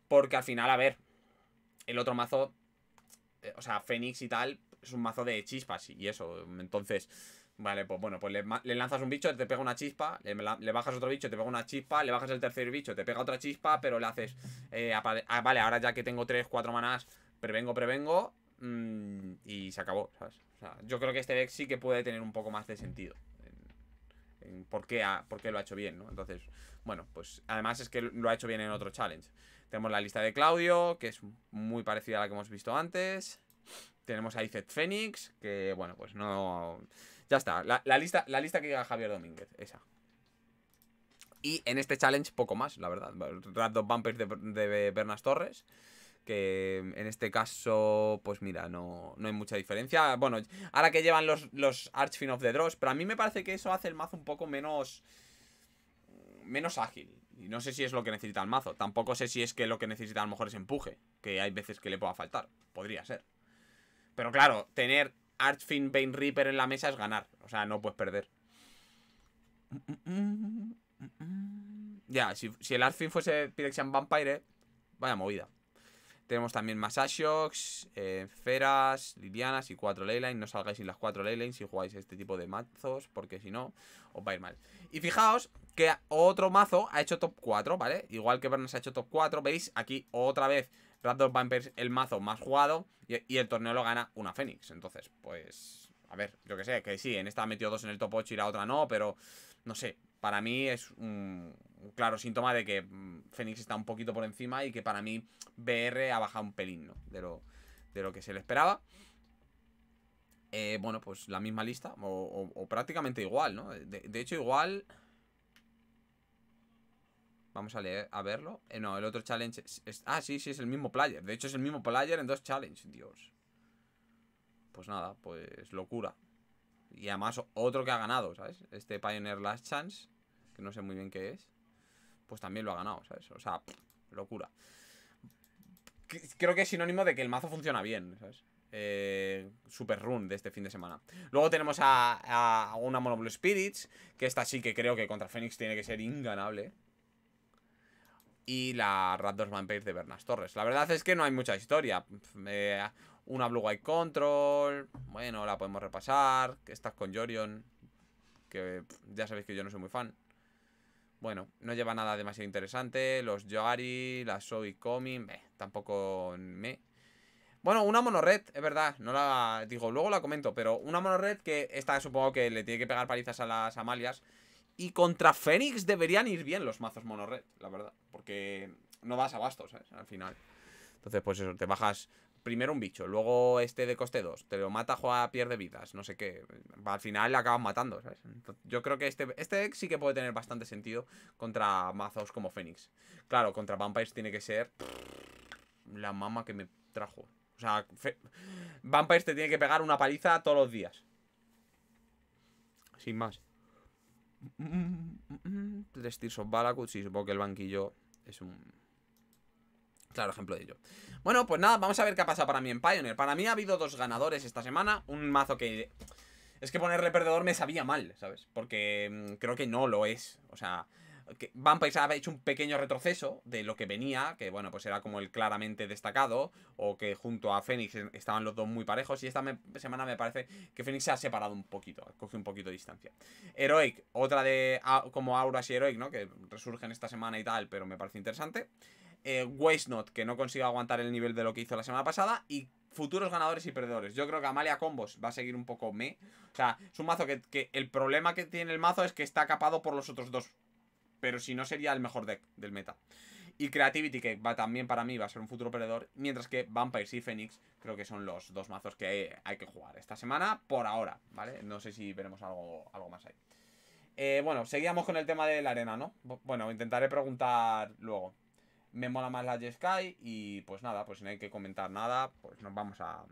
Porque al final, a ver, el otro mazo, eh, o sea, Fénix y tal, es un mazo de chispas y eso. Entonces, vale, pues bueno, pues le, lanzas un bicho, te pega una chispa, le, bajas otro bicho, te pega una chispa, le bajas el tercer bicho, te pega otra chispa, pero le haces... Eh, ah, vale, ahora ya que tengo 3, 4 manas prevengo, prevengo mm, y se acabó, yo creo que este deck sí que puede tener un poco más de sentido. por, qué lo ha hecho bien, ¿no? Entonces, bueno, pues además es que lo ha hecho bien en otro challenge. Tenemos la lista de Claudio, que es muy parecida a la que hemos visto antes. Tenemos a Izet Fénix, que bueno, pues no... Ya está, la, lista, la lista que llega Javier Domínguez, esa. Y en este challenge poco más, la verdad. Rat bumpers de Bernas Torres que mm, en este caso, pues mira, no, hay mucha diferencia. Bueno, ahora que llevan los, los Archfin of the Dross, pero a mí me parece que eso hace el mazo un poco menos... Menos ágil. Y no sé si es lo que necesita el mazo. Tampoco sé si es que lo que necesita a lo mejor es empuje. Que hay veces que le pueda faltar. Podría ser. Pero claro, tener Archfin Bane Reaper en la mesa es ganar. O sea, no puedes perder. Ya, si, si el Archfin fuese Pyrexian Vampire, vaya movida. Tenemos también más Ashox, eh, Feras, Lilianas y 4 Leyline. No salgáis sin las 4 Leylines si jugáis este tipo de mazos, porque si no, os va a ir mal. Y fijaos que otro mazo ha hecho top 4, ¿vale? Igual que Bernas ha hecho top 4, veis aquí otra vez Raptor Vampires el mazo más jugado y, el torneo lo gana una Fénix. Entonces, pues, a ver, yo que sé, que sí, en esta ha metido dos en el top 8 y la otra no, pero no sé, para mí es un, claro síntoma de que mm, Fénix está un poquito por encima y que para mí BR ha bajado un pelín, ¿no? De lo, de lo que se le esperaba. Eh, bueno, pues la misma lista, o, prácticamente igual, ¿no? De, hecho, igual... Vamos a, leer, a verlo. Eh, no, el otro challenge Ah, sí, sí, es el mismo player. De hecho, es el mismo player en dos challenges. Dios. Pues nada, pues locura. Y además otro que ha ganado, ¿sabes? Este Pioneer Last Chance, que no sé muy bien qué es pues también lo ha ganado, ¿sabes? O sea, locura. Creo que es sinónimo de que el mazo funciona bien, ¿sabes? Eh, super run de este fin de semana. Luego tenemos a, una Mono Blue Spirits, que esta sí que creo que contra Fénix tiene que ser inganable. Y la Raptors Vampires de Bernas Torres. La verdad es que no hay mucha historia. Eh, una Blue White Control. Bueno, la podemos repasar. Estás con Jorion. Que ya sabéis que yo no soy muy fan. Bueno, no lleva nada demasiado interesante. Los Yogari, la Soy Coming, eh, tampoco me. Bueno, una monored, es verdad. No la digo, luego la comento, pero una monored que esta supongo que le tiene que pegar palizas a las Amalias. Y contra Fénix deberían ir bien los mazos monored, la verdad. Porque no vas a bastos, ¿sabes? Al final. Entonces, pues eso, te bajas primero un bicho, luego este de coste 2, te lo mata, juega, pierde vidas, no sé qué. Al final le acaban matando, ¿sabes? Yo creo que este, este deck sí que puede tener bastante sentido contra mazos como Fénix. Claro, contra Vampires tiene que ser la mama que me trajo. O sea, Vampires te tiene que pegar una paliza todos los días. Sin más. Tres Balakut, sí, supongo que el banquillo es un Claro ejemplo de ello. Bueno, pues nada, vamos a ver qué ha pasado para mí en Pioneer. Para mí ha habido dos ganadores esta semana. Un mazo que... Es que ponerle perdedor me sabía mal, ¿sabes? Porque mm, creo que no lo es. O sea, que se ha hecho un pequeño retroceso de lo que venía, que bueno, pues era como el claramente destacado, o que junto a Fénix e-, estaban los dos muy parejos, y esta semana me parece que Fénix se ha separado un poquito, coge un poquito de distancia. Heroic, otra de como Auras y Heroic, ¿no? Que resurgen esta semana y tal, pero me parece interesante. Eh, waste Not, que no consiga aguantar el nivel de lo que hizo la semana pasada. Y futuros ganadores y perdedores. Yo creo que Amalia Combos va a seguir un poco me. O sea, es un mazo que, el problema que tiene el mazo es que está capado por los otros dos. Pero si no, sería el mejor deck del meta. Y Creativity, que va también para mí va a ser un futuro perdedor. Mientras que Vampires y Phoenix creo que son los dos mazos que hay, que jugar esta semana por ahora, ¿vale? No sé si veremos algo, algo más ahí. Eh, bueno, seguíamos con el tema de la arena, ¿no? Bueno, intentaré preguntar luego. Me mola más la sky y pues nada, pues no hay que comentar nada, pues nos vamos a...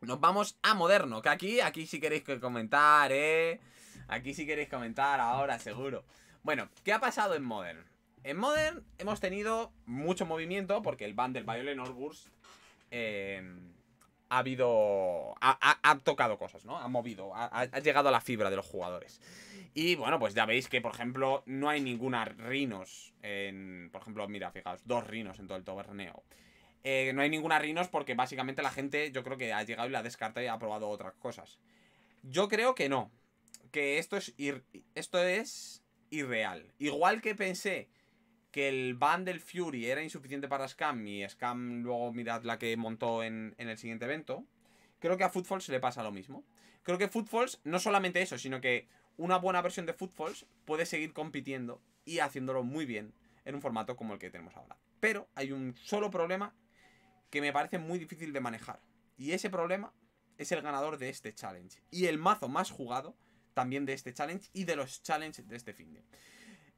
Nos vamos a moderno, que aquí, aquí si queréis que comentar, ¿eh? Aquí sí queréis comentar ahora, seguro. Bueno, ¿qué ha pasado en Modern? En Modern hemos tenido mucho movimiento porque el band del Violent Orburs... Eh, ha habido. Ha, tocado cosas, ¿no? Ha movido, ha, llegado a la fibra de los jugadores. Y bueno, pues ya veis que, por ejemplo, no hay ninguna Rinos en. Por ejemplo, mira, fijaos, dos Rinos en todo el torneo. Eh, no hay ninguna Rinos porque básicamente la gente, yo creo que ha llegado y la descarta y ha probado otras cosas. Yo creo que no. Que esto es, esto es irreal. Igual que pensé que el ban del Fury era insuficiente para Scam y Scam luego mirad la que montó en, en el siguiente evento, creo que a Footfalls le pasa lo mismo. Creo que Footfalls, no solamente eso, sino que una buena versión de Footfalls puede seguir compitiendo y haciéndolo muy bien en un formato como el que tenemos ahora. Pero hay un solo problema que me parece muy difícil de manejar. Y ese problema es el ganador de este challenge. Y el mazo más jugado también de este challenge y de los challenges de este fin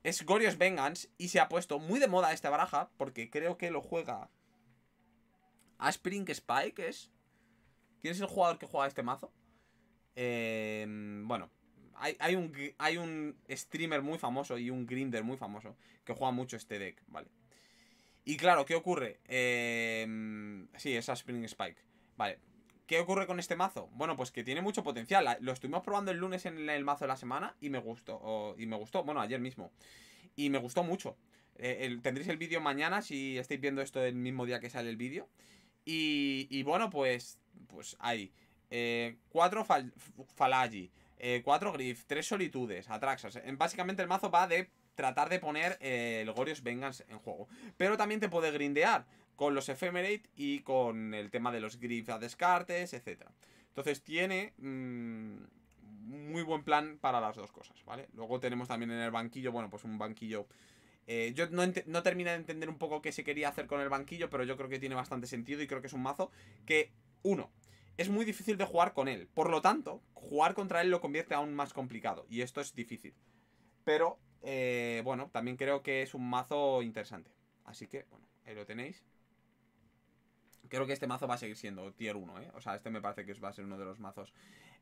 es Gorios Vengeance y se ha puesto muy de moda esta baraja porque creo que lo juega Spring Spike, ¿es? ¿Quién es el jugador que juega este mazo? Em, bueno, hay, un, hay un streamer muy famoso y un grinder muy famoso que juega mucho este deck, ¿vale? Y claro, ¿qué ocurre? Em, sí, es Spring Spike. Vale, ¿Qué ocurre con este mazo? Bueno, pues que tiene mucho potencial. Lo estuvimos probando el lunes en el mazo de la semana y me gustó. y me gustó, bueno, ayer mismo. Y me gustó mucho. Eh, tendréis el vídeo mañana si estáis viendo esto el mismo día que sale el vídeo. Y, bueno, pues, pues hay eh, cuatro Falagi, eh, cuatro Griff, tres Solitudes, Atraxas. Básicamente el mazo va de tratar de poner el Gorios Vengeance en juego. Pero también te puede grindear con los Ephemerate y con el tema de los Griffs a descartes, etc. Entonces tiene mm, muy buen plan para las dos cosas, ¿vale? Luego tenemos también en el banquillo, bueno, pues un banquillo... Eh, yo no, no terminé de entender un poco qué se quería hacer con el banquillo, pero yo creo que tiene bastante sentido y creo que es un mazo que, uno, es muy difícil de jugar con él. Por lo tanto, jugar contra él lo convierte aún más complicado. Y esto es difícil. Pero, eh, bueno, también creo que es un mazo interesante. Así que, bueno, ahí lo tenéis. Creo que este mazo va a seguir siendo tier 1, ¿eh? O sea, este me parece que va a ser uno de los mazos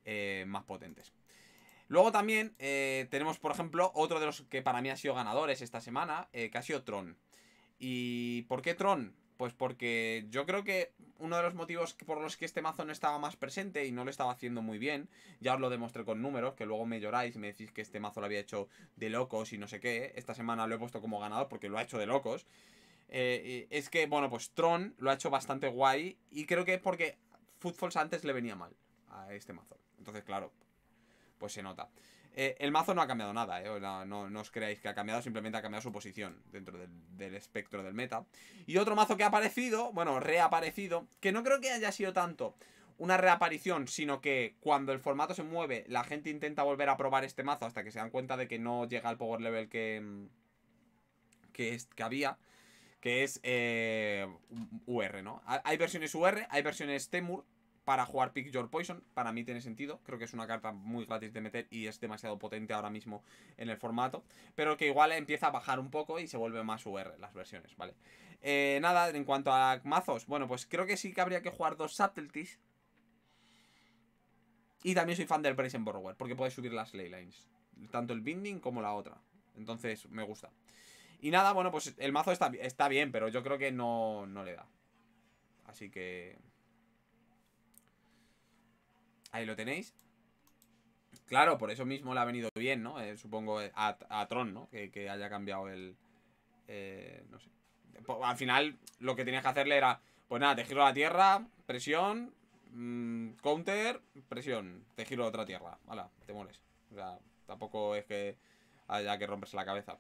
eh, más potentes. Luego también eh, tenemos, por ejemplo, otro de los que para mí ha sido ganadores esta semana, eh, que ha sido Tron. ¿Y por qué Tron? Pues porque yo creo que uno de los motivos por los que este mazo no estaba más presente y no lo estaba haciendo muy bien, ya os lo demostré con números, que luego me lloráis y me decís que este mazo lo había hecho de locos y no sé qué, esta semana lo he puesto como ganador porque lo ha hecho de locos, eh, es que, bueno, pues Tron lo ha hecho bastante guay y creo que es porque Footfalls antes le venía mal a este mazo. Entonces, claro, pues se nota. Eh, el mazo no ha cambiado nada, eh. no, os creáis que ha cambiado, simplemente ha cambiado su posición dentro del, espectro del meta. Y otro mazo que ha aparecido, bueno, reaparecido, que no creo que haya sido tanto una reaparición, sino que cuando el formato se mueve, la gente intenta volver a probar este mazo hasta que se dan cuenta de que no llega al power level que, que, que había que es eh, UR, ¿no? Hay versiones UR, hay versiones Temur para jugar Pick Your Poison. Para mí tiene sentido. Creo que es una carta muy gratis de meter y es demasiado potente ahora mismo en el formato. Pero que igual empieza a bajar un poco y se vuelve más UR las versiones, ¿vale? Eh, nada, en cuanto a mazos, bueno, pues creo que sí que habría que jugar dos Subtleties. Y también soy fan del Brazen Borrower, porque puedes subir las Ley Lines. Tanto el Binding como la otra. Entonces, me gusta. Y nada, bueno, pues el mazo está, está bien, pero yo creo que no, le da. Así que... Ahí lo tenéis. Claro, por eso mismo le ha venido bien, ¿no? Eh, supongo eh, a, Tron, ¿no? Que, haya cambiado el... Eh, no sé. Al final, lo que tenías que hacerle era... Pues nada, te giro la tierra, presión, mm, counter, presión, te giro otra tierra. Hala, te moles. O sea, tampoco es que haya que romperse la cabeza.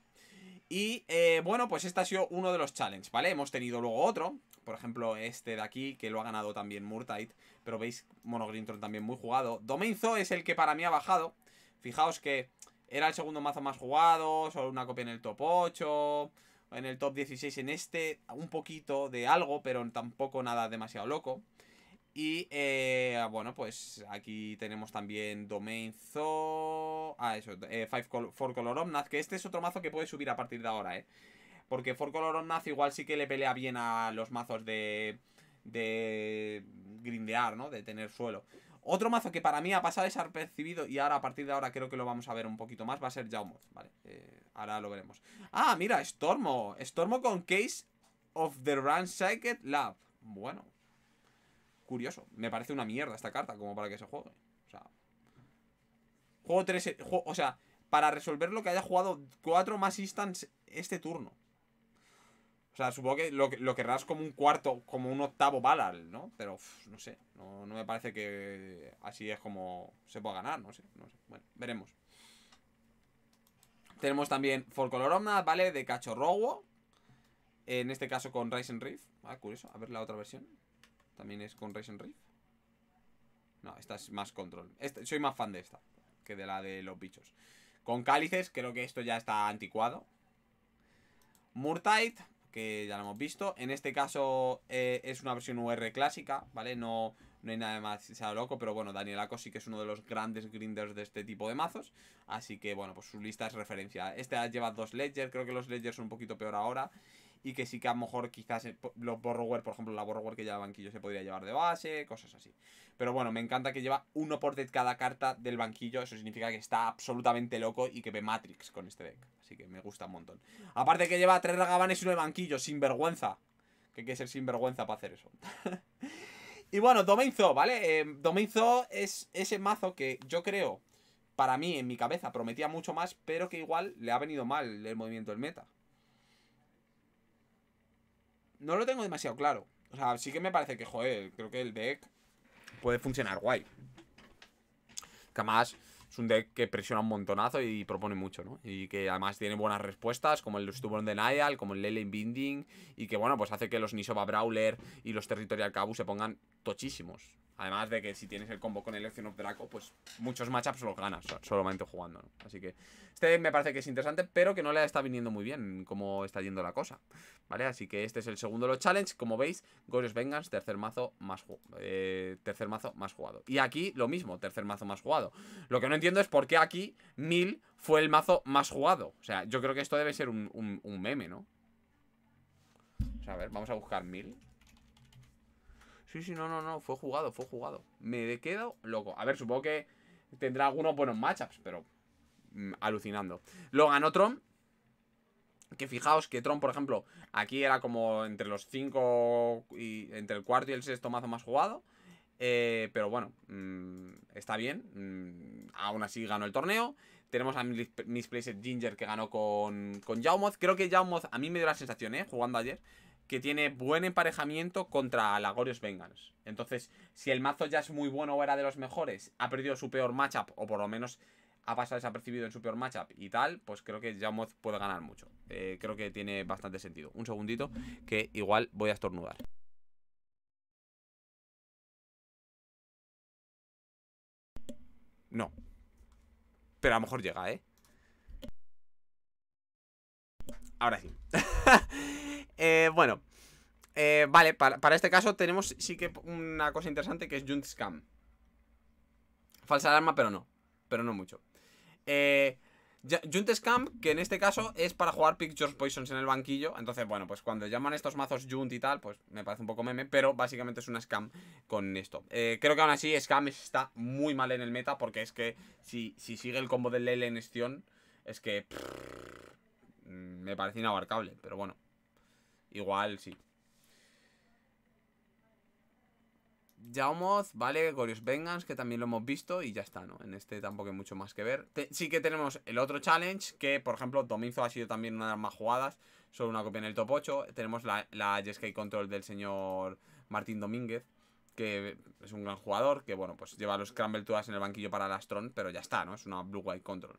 Y eh, bueno, pues este ha sido uno de los challenges, ¿vale? Hemos tenido luego otro, por ejemplo este de aquí, que lo ha ganado también Murtite, pero veis Monogrintron también muy jugado. Domenzo es el que para mí ha bajado, fijaos que era el segundo mazo más jugado, solo una copia en el top 8, en el top 16 en este, un poquito de algo, pero tampoco nada demasiado loco. Y eh, ah, bueno, pues aquí tenemos también Domain Zoo. Ah, eso, eh, Four Color Omnath, que este es otro mazo que puede subir a partir de ahora, ¿eh? Porque Four Color Omnath igual sí que le pelea bien a los mazos de. de. grindear, ¿no? De tener suelo. Otro mazo que para mí ha pasado desapercibido y ahora a partir de ahora creo que lo vamos a ver un poquito más va a ser Jaumoth, ¿vale? Eh, ahora lo veremos. Ah, mira, Stormo. Stormo con Case of the Run Psychic Lab. Bueno, curioso. Me parece una mierda esta carta como para que se juegue. O sea, juego tres o sea, para resolver lo que haya jugado cuatro más instants este turno. O sea, supongo que lo, querrás como un cuarto, como un octavo Valar, ¿no? Pero, no sé, no, me parece que así es como se pueda ganar, no sé, no sé. Bueno, veremos. Tenemos también Folklore Omnat, ¿vale? De Cachorrowo. En este caso con and Reef. Ah, curioso, a ver la otra versión. También es con Rise Reef. No, esta es más control. Este, soy más fan de esta que de la de los bichos. Con cálices, creo que esto ya está anticuado. Murtite, que ya lo hemos visto. En este caso eh, es una versión UR clásica, ¿vale? No, hay nada más sea loco, pero bueno, Daniel Aco sí que es uno de los grandes grinders de este tipo de mazos. Así que bueno, pues su lista es referencia. Este lleva dos Ledger, creo que los Ledger son un poquito peor ahora y que sí que a lo mejor quizás eh, los borrower, por ejemplo, la borrower que lleva banquillo se podría llevar de base, cosas así. Pero bueno, me encanta que lleva uno por de cada carta del banquillo, eso significa que está absolutamente loco y que ve Matrix con este deck, así que me gusta un montón. Aparte que lleva tres ragabanes y uno de banquillo, sin vergüenza. Que hay que ser sinvergüenza para hacer eso. [laughs] y bueno, Domain ¿vale? Eh, es ese mazo que yo creo, para mí, en mi cabeza, prometía mucho más, pero que igual le ha venido mal el movimiento del meta no lo tengo demasiado claro. O sea, sí que me parece que, joder, creo que el deck puede funcionar guay. Que además es un deck que presiona un montonazo y propone mucho, ¿no? Y que además tiene buenas respuestas, como el de Denial, como el Lele Binding, y que, bueno, pues hace que los Nisoba Brawler y los Territorial Cabu se pongan tochísimos. Además de que si tienes el combo con election of Draco, pues muchos matchups los ganas solamente jugando, Así que este me parece que es interesante, pero que no le está viniendo muy bien como está yendo la cosa, ¿vale? Así que este es el segundo de los challenge, como veis, Gorios vengas, tercer mazo más eh, tercer mazo más jugado. Y aquí lo mismo, tercer mazo más jugado. Lo que no entiendo es por qué aquí Mil fue el mazo más jugado. O sea, yo creo que esto debe ser un, meme, ¿no? a ver, vamos a buscar mil Sí, sí, no, no, no, fue jugado, fue jugado. Me quedo loco. A ver, supongo que tendrá algunos buenos matchups, pero mm, alucinando. Lo ganó Tron. Que fijaos que Tron, por ejemplo, aquí era como entre los cinco, y entre el cuarto y el sexto mazo más jugado. Eh, pero bueno, mm, está bien. Mm, aún así ganó el torneo. Tenemos a Misplaced Ginger que ganó con, con Creo que Jaumoth, a mí me dio la sensación, ¿eh? Jugando ayer, que tiene buen emparejamiento contra lagorios Venganos, Entonces, si el mazo ya es muy bueno o era de los mejores, ha perdido su peor matchup, o por lo menos ha pasado desapercibido en su peor matchup y tal, pues creo que Jamoth puede ganar mucho. Eh, creo que tiene bastante sentido. Un segundito, que igual voy a estornudar. No. Pero a lo mejor llega, ¿eh? Ahora sí. [laughs] Eh, bueno, eh, vale, para, este caso tenemos sí que una cosa interesante que es Junt Scam. Falsa alarma, pero no. Pero no mucho. Eh, Junt Scam, que en este caso es para jugar Pictures Poisons en el banquillo. Entonces, bueno, pues cuando llaman estos mazos Junt y tal, pues me parece un poco meme, pero básicamente es una scam con esto. Eh, creo que aún así Scam está muy mal en el meta, porque es que si, sigue el combo de Lele en Estion, es que... me parece inabarcable, pero bueno. Igual, sí. Jaumoth, vale, Gorius Vengans, que también lo hemos visto y ya está, ¿no? En este tampoco hay mucho más que ver. sí que tenemos el otro challenge, que por ejemplo Dominzo ha sido también una de las más jugadas, solo una copia en el top 8. Tenemos la, la Control del señor Martín Domínguez, que es un gran jugador, que bueno, pues lleva los Crumble todas en el banquillo para la pero ya está, ¿no? Es una Blue White Control.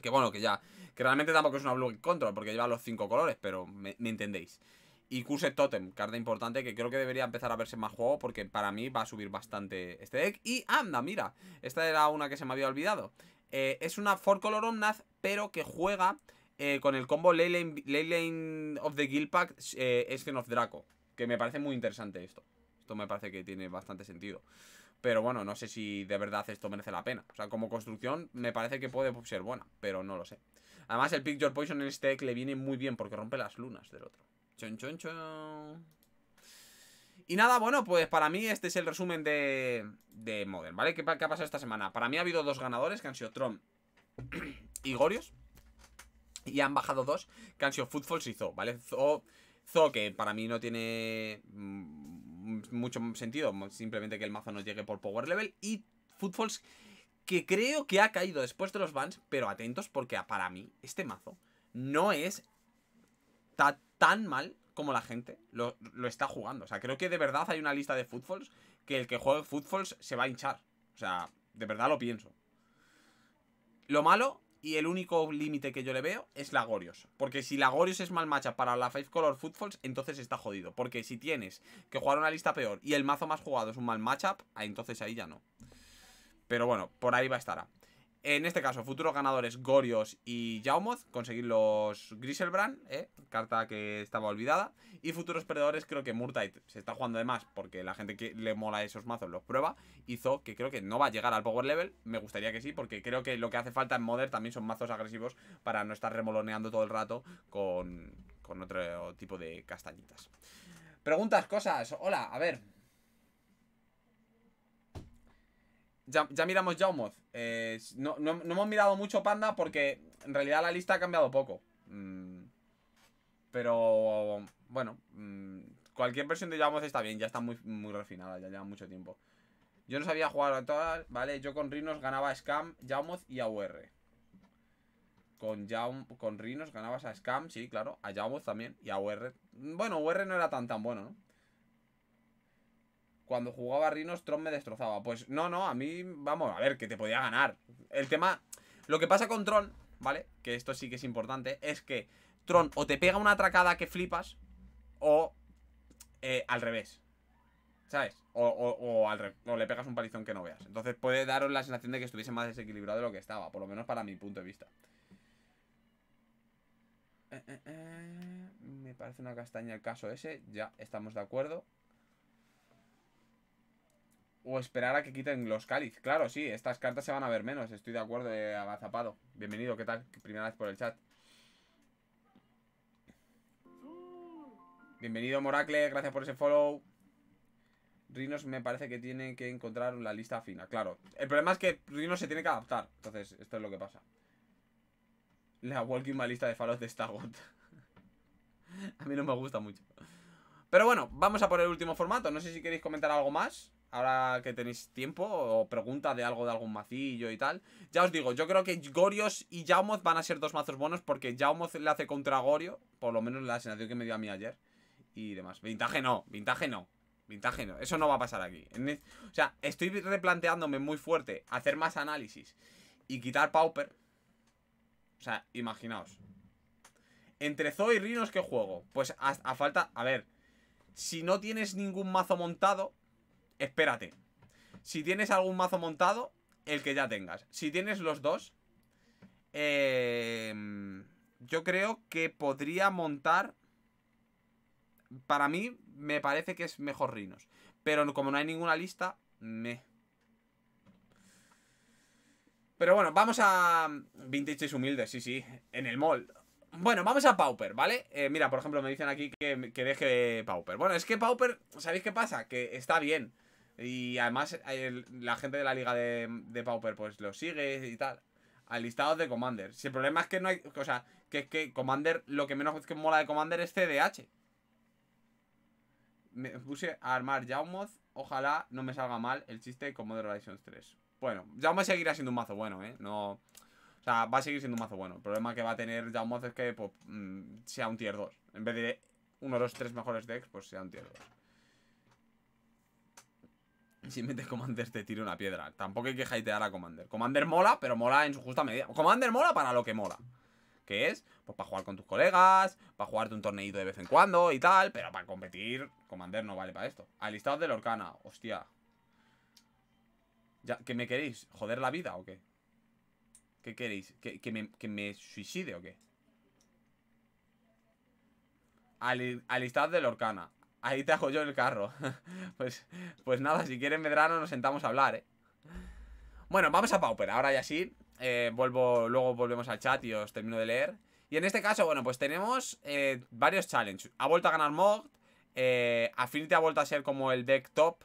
Que bueno, que ya... Que realmente tampoco es una Blue Control, porque lleva los cinco colores, pero me, entendéis. Y Curse Totem, carta importante que creo que debería empezar a verse más juego porque para mí va a subir bastante este deck. Y anda, mira, esta era una que se me había olvidado. Eh, es una four color Omnath, pero que juega eh, con el combo Leyline, of the Guild Pack eh, of Draco. Que me parece muy interesante esto. Esto me parece que tiene bastante sentido. Pero bueno, no sé si de verdad esto merece la pena. O sea, como construcción me parece que puede ser buena, pero no lo sé. Además, el Picture Poison en este deck le viene muy bien porque rompe las lunas del otro. Chon, chon, chon. Y nada, bueno, pues para mí este es el resumen de, de Modern, ¿vale? ¿Qué, ha pasado esta semana? Para mí ha habido dos ganadores, que han sido Tron [clears throat] y Gorios. Y han bajado dos, que han sido Footfalls y Zo, ¿vale? Zo. zo que para mí no tiene mm, mucho sentido. Simplemente que el mazo nos llegue por power level. Y Footfalls, que creo que ha caído después de los bans. Pero atentos, porque para mí, este mazo no es tan mal como la gente lo, lo, está jugando. O sea, creo que de verdad hay una lista de Footfalls que el que juegue Footfalls se va a hinchar. O sea, de verdad lo pienso. Lo malo y el único límite que yo le veo es Lagorios. Porque si Lagorios es mal matchup para la Five Color Footfalls, entonces está jodido. Porque si tienes que jugar una lista peor y el mazo más jugado es un mal matchup, ah, entonces ahí ya no. Pero bueno, por ahí va a estar. En este caso, futuros ganadores Gorios y Jaumoth, conseguir los Griselbrand, ¿eh? carta que estaba olvidada. Y futuros perdedores, creo que Murtite se está jugando de más porque la gente que le mola esos mazos los prueba. Hizo que creo que no va a llegar al power level, me gustaría que sí, porque creo que lo que hace falta en Modern también son mazos agresivos para no estar remoloneando todo el rato con otro tipo de castañitas. Preguntas, cosas, hola, a ver... ya, miramos Jaumoth. Eh, no, no, no, hemos mirado mucho Panda porque en realidad la lista ha cambiado poco. Mm, pero bueno, mm, cualquier versión de Jaumoth está bien, ya está muy, muy refinada, ya lleva mucho tiempo. Yo no sabía jugar a todas, ¿vale? Yo con Rinos ganaba a Scam, Jaumoth y AUR. Con, con Rinos ganabas a Scam, sí, claro, a Jaumoth también y a UR. Bueno, UR no era tan tan bueno, ¿no? cuando jugaba Rhinos, Tron me destrozaba. Pues no, no, a mí, vamos, a ver, que te podía ganar. El tema, lo que pasa con Tron, ¿vale? Que esto sí que es importante, es que Tron o te pega una atracada que flipas, o eh, al revés. ¿Sabes? O, le pegas un palizón que no veas. Entonces puede daros la sensación de que estuviese más desequilibrado de lo que estaba, por lo menos para mi punto de vista. Eh, eh, me parece una castaña el caso ese, ya estamos de acuerdo. O esperar a que quiten los cáliz. Claro, sí, estas cartas se van a ver menos. Estoy de acuerdo, eh, Bienvenido, ¿qué tal? Primera vez por el chat. Bienvenido, Moracle. Gracias por ese follow. Rinos me parece que tiene que encontrar la lista fina. Claro, el problema es que Rinos se tiene que adaptar. Entonces, esto es lo que pasa. La walking lista de faros de Stagot. [laughs] a mí no me gusta mucho. Pero bueno, vamos a por el último formato. No sé si queréis comentar algo más ahora que tenéis tiempo, o pregunta de algo de algún macillo y tal. Ya os digo, yo creo que Gorios y Yaumoth van a ser dos mazos buenos porque Jaumoth le hace contra Gorio, por lo menos la sensación que me dio a mí ayer, y demás. Vintage no, Vintage no. Vintage no, eso no va a pasar aquí. E, o sea, estoy replanteándome muy fuerte hacer más análisis y quitar Pauper. O sea, imaginaos. Entre Zoe y Rinos, ¿qué juego? Pues a falta... A ver, si no tienes ningún mazo montado, espérate. Si tienes algún mazo montado, el que ya tengas. Si tienes los dos, em, yo creo que podría montar... Para mí, me parece que es mejor Rinos. Pero como no hay ninguna lista, me... Pero bueno, vamos a... Vintage es humilde, sí, sí, en el mall. Bueno, vamos a Pauper, ¿vale? Eh, mira, por ejemplo, me dicen aquí que, que deje Pauper. Bueno, es que Pauper, ¿sabéis qué pasa? Que está bien. Y además la gente de la liga de, Pauper pues lo sigue y tal. Al listado de Commander. Si el problema es que no hay... O sea, que es que Commander... Lo que menos que mola de Commander es CDH. Me puse a armar Jaumoth. Ojalá no me salga mal el chiste de Modern Relations 3. Bueno, Jaumoth seguirá siendo un mazo bueno, ¿eh? No... O sea, va a seguir siendo un mazo bueno. El problema que va a tener Jaumoth es que pues, mm, sea un tier 2. En vez de uno de los tres mejores decks, pues sea un tier 2. Si metes Commander te tira una piedra. Tampoco hay que jaitear a Commander. Commander mola, pero mola en su justa medida. Commander mola para lo que mola. Que es, pues para jugar con tus colegas, para jugarte un torneito de vez en cuando y tal, pero para competir, Commander no vale para esto. Alistados de Lorcana, hostia. Ya, ¿Que me queréis? ¿Joder la vida o qué? ¿Qué queréis? ¿Que, me, suicide o qué? Alistad de Lorcana. Ahí te hago yo el carro. [laughs] pues, pues nada, si quieren Medrano nos sentamos a hablar, ¿eh? Bueno, vamos a Pauper. Ahora ya sí. Eh, vuelvo, luego volvemos al chat y os termino de leer. Y en este caso, bueno, pues tenemos eh, varios challenges. Ha vuelto a ganar Mog. Eh, Affinity ha vuelto a ser como el deck top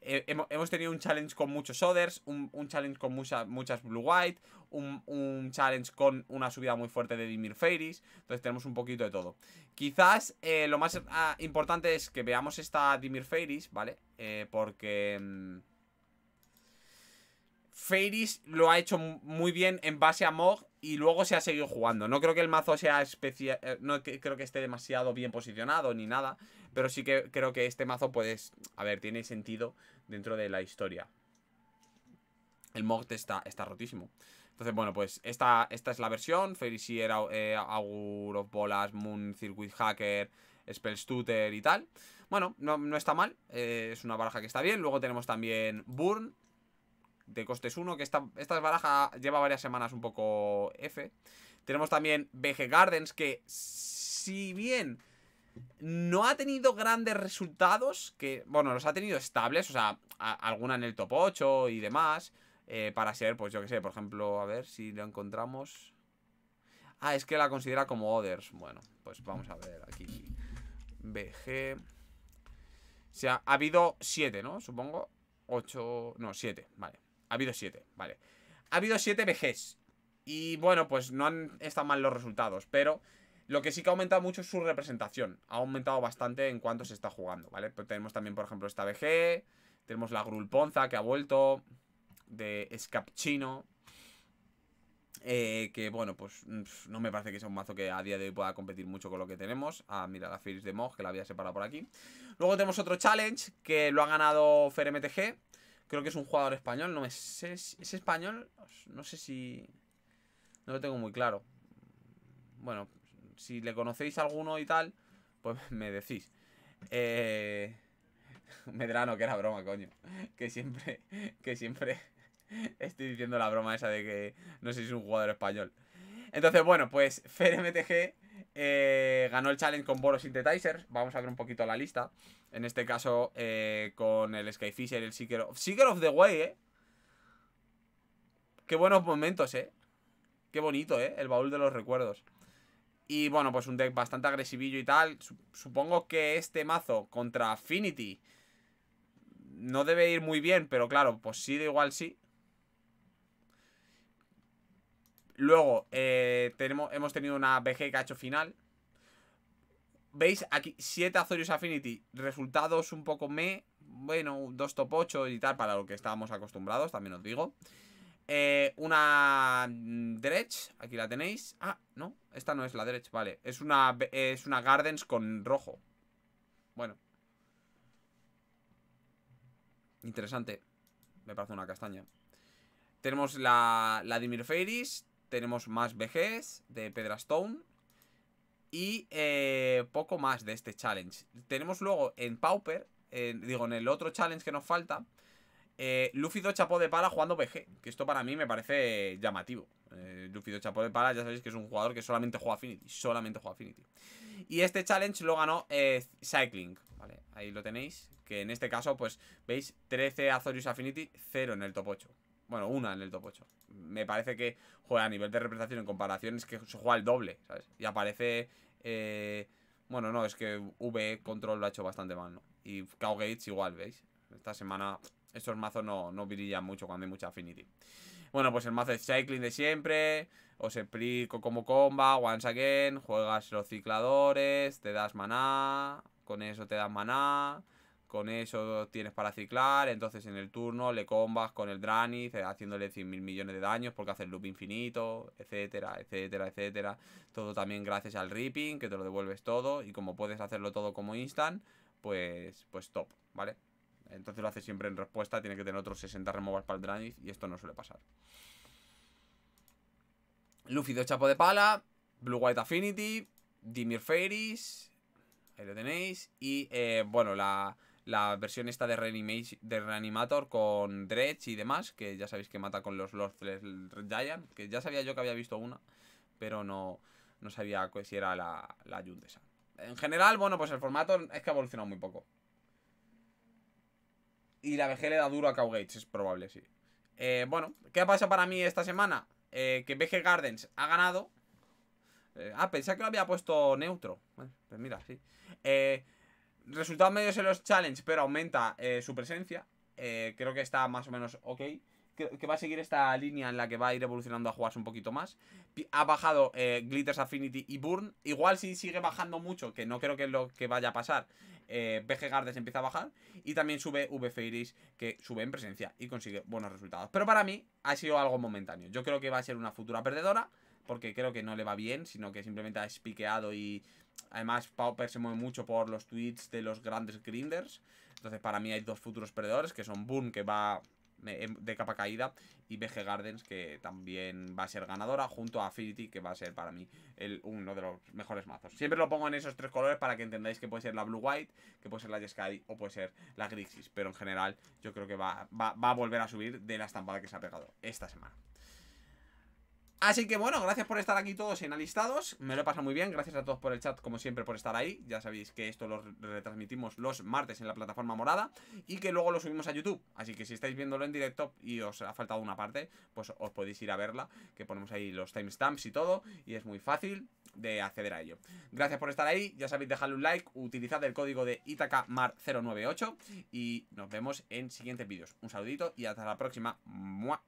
hemos tenido un challenge con muchos others, un, challenge con muchas blue white, un, challenge con una subida muy fuerte de Dimir Fairies. Entonces tenemos un poquito de todo. Quizás eh, lo más ah, importante es que veamos esta Dimir Fairies, ¿vale? Eh, porque... Mm, Fairies lo ha hecho muy bien en base a Mog y luego se ha seguido jugando. No creo que el mazo sea especial. Eh, no creo que esté demasiado bien posicionado ni nada. Pero sí que creo que este mazo, pues. A ver, tiene sentido dentro de la historia. El Mog está, está rotísimo. Entonces, bueno, pues esta, esta es la versión. ferris. era eh, Bolas, Moon, Circuit Hacker, Spellstutter y tal. Bueno, no, está mal. Eh, es una baraja que está bien. Luego tenemos también Burn, de costes 1, que esta, baraja lleva varias semanas un poco F. Tenemos también BG Gardens, que si bien no ha tenido grandes resultados, que, bueno, los ha tenido estables, o sea, alguna en el top 8 y demás, eh, para ser, pues yo que sé, por ejemplo, a ver si lo encontramos. Ah, es que la considera como others. Bueno, pues vamos a ver aquí. BG. O sea, ha habido 7, ¿no? Supongo. 8, no, 7, vale. Ha habido 7, vale. Ha habido 7 BGs. Y bueno, pues no han estado mal los resultados, pero lo que sí que ha aumentado mucho es su representación. Ha aumentado bastante en cuanto se está jugando, ¿vale? tenemos también, por ejemplo, esta BG. Tenemos la Grulponza que ha vuelto. De Scapchino. Eh, que bueno, pues no me parece que sea un mazo que a día de hoy pueda competir mucho con lo que tenemos. Ah, mira, la Fierce de Mog, que la había separado por aquí. Luego tenemos otro challenge que lo ha ganado FerMTG. E Creo que es un jugador español, no me ¿Es español? No sé si... No lo tengo muy claro. Bueno, si le conocéis a alguno y tal, pues [laughs] me decís. Eh... [laughs] Medrano, que era broma, coño. Que siempre, que siempre [laughs] estoy diciendo la broma esa de que no sé si es un jugador español. Entonces, bueno, pues FerMTG eh, ganó el challenge con Boros Synthetizer. Vamos a ver un poquito la lista. En este caso, eh, con el Skyfisher, el Seeker of... of the Way, ¿eh? Qué buenos momentos, ¿eh? Qué bonito, ¿eh? El baúl de los recuerdos. Y bueno, pues un deck bastante agresivillo y tal. Supongo que este mazo contra Affinity no debe ir muy bien, pero claro, pues sí, de igual sí. Luego, eh, tenemos, hemos tenido una BG que final. ¿Veis? Aquí 7 Azorius Affinity. Resultados un poco me. Bueno, 2 top 8 y tal, para lo que estábamos acostumbrados, también os digo. Eh, una mm, Dredge, aquí la tenéis. Ah, no, esta no es la Dredge, vale. Es una, es una Gardens con rojo. Bueno. Interesante. Me parece una castaña. Tenemos la, la Dimir Tenemos más vejez de Pedra Stone. Y eh, poco más de este challenge. Tenemos luego en Pauper, digo, en el otro challenge que nos falta, eh, Luffy de pala jugando BG. Que esto para mí me parece llamativo. Eh, Luffy de pala, ya sabéis que es un jugador que solamente juega Affinity. Solamente juega Affinity. Y este challenge lo ganó eh, Cycling. Vale, ahí lo tenéis. Que en este caso, pues veis, 13 Azorius Affinity, 0 en el top 8. Bueno, 1 en el top 8 me parece que, juega a nivel de representación en comparación es que se juega el doble, ¿sabes? Y aparece... Eh, bueno, no, es que V Control lo ha hecho bastante mal, ¿no? Y Gates igual, ¿veis? Esta semana estos mazos no, no brillan mucho cuando hay mucha Affinity. Bueno, pues el mazo de Cycling de siempre. Os explico como comba, once again. Juegas los cicladores, te das maná. Con eso te das maná con eso tienes para ciclar, entonces en el turno le combas con el Dranith. Eh, haciéndole 100.000 millones de daños porque hace el loop infinito, etcétera, etcétera, etcétera. Todo también gracias al Ripping, que te lo devuelves todo, y como puedes hacerlo todo como instant, pues, pues top, ¿vale? Entonces lo hace siempre en respuesta, tiene que tener otros 60 removers para el Dranith. y esto no suele pasar. Luffy de Chapo de Pala, Blue White Affinity, Dimir Fairies, ahí lo tenéis, y eh, bueno, la la versión esta de, de Reanimator con Dredge y demás, que ya sabéis que mata con los Red Giant, que ya sabía yo que había visto una, pero no, no sabía si era la, la Yundesa. En general, bueno, pues el formato es que ha evolucionado muy poco. Y la BG le da duro a Cowgates, es probable, sí. Eh, bueno, ¿qué ha pasado para mí esta semana? Eh, que BG Gardens ha ganado. Eh, ah, pensé que lo había puesto neutro. Bueno, pues mira, sí. Eh, Resultados medios en los challenges, pero aumenta eh, su presencia. Eh, creo que está más o menos ok. Creo que va a seguir esta línea en la que va a ir evolucionando a jugarse un poquito más. Ha bajado eh, Glitters Affinity y Burn. Igual si sigue bajando mucho, que no creo que es lo que vaya a pasar, eh, BG Gardes empieza a bajar. Y también sube V Fairies, que sube en presencia y consigue buenos resultados. Pero para mí ha sido algo momentáneo. Yo creo que va a ser una futura perdedora, porque creo que no le va bien, sino que simplemente ha espiqueado y Además, Pauper se mueve mucho por los tweets de los grandes grinders. Entonces, para mí hay dos futuros perdedores, que son Boon, que va eh, em, de capa caída, y BG Gardens, que también va a ser ganadora, junto a Affinity, que va a ser para mí uno de los mejores mazos. Siempre lo pongo en esos tres colores para que entendáis que puede ser la Blue White, que puede ser la Jeskai o puede ser la Grixis. Pero en general, yo creo que va, va a volver a subir de la estampada que se ha pegado esta semana. Así que bueno, gracias por estar aquí todos en Alistados Me lo he pasado muy bien, gracias a todos por el chat Como siempre por estar ahí, ya sabéis que esto lo retransmitimos los martes en la plataforma morada Y que luego lo subimos a YouTube Así que si estáis viéndolo en directo y os ha faltado una parte Pues os podéis ir a verla Que ponemos ahí los timestamps y todo Y es muy fácil de acceder a ello Gracias por estar ahí, ya sabéis dejarle un like Utilizad el código de ItakaMar098 Y nos vemos en siguientes vídeos Un saludito y hasta la próxima ¡Muah!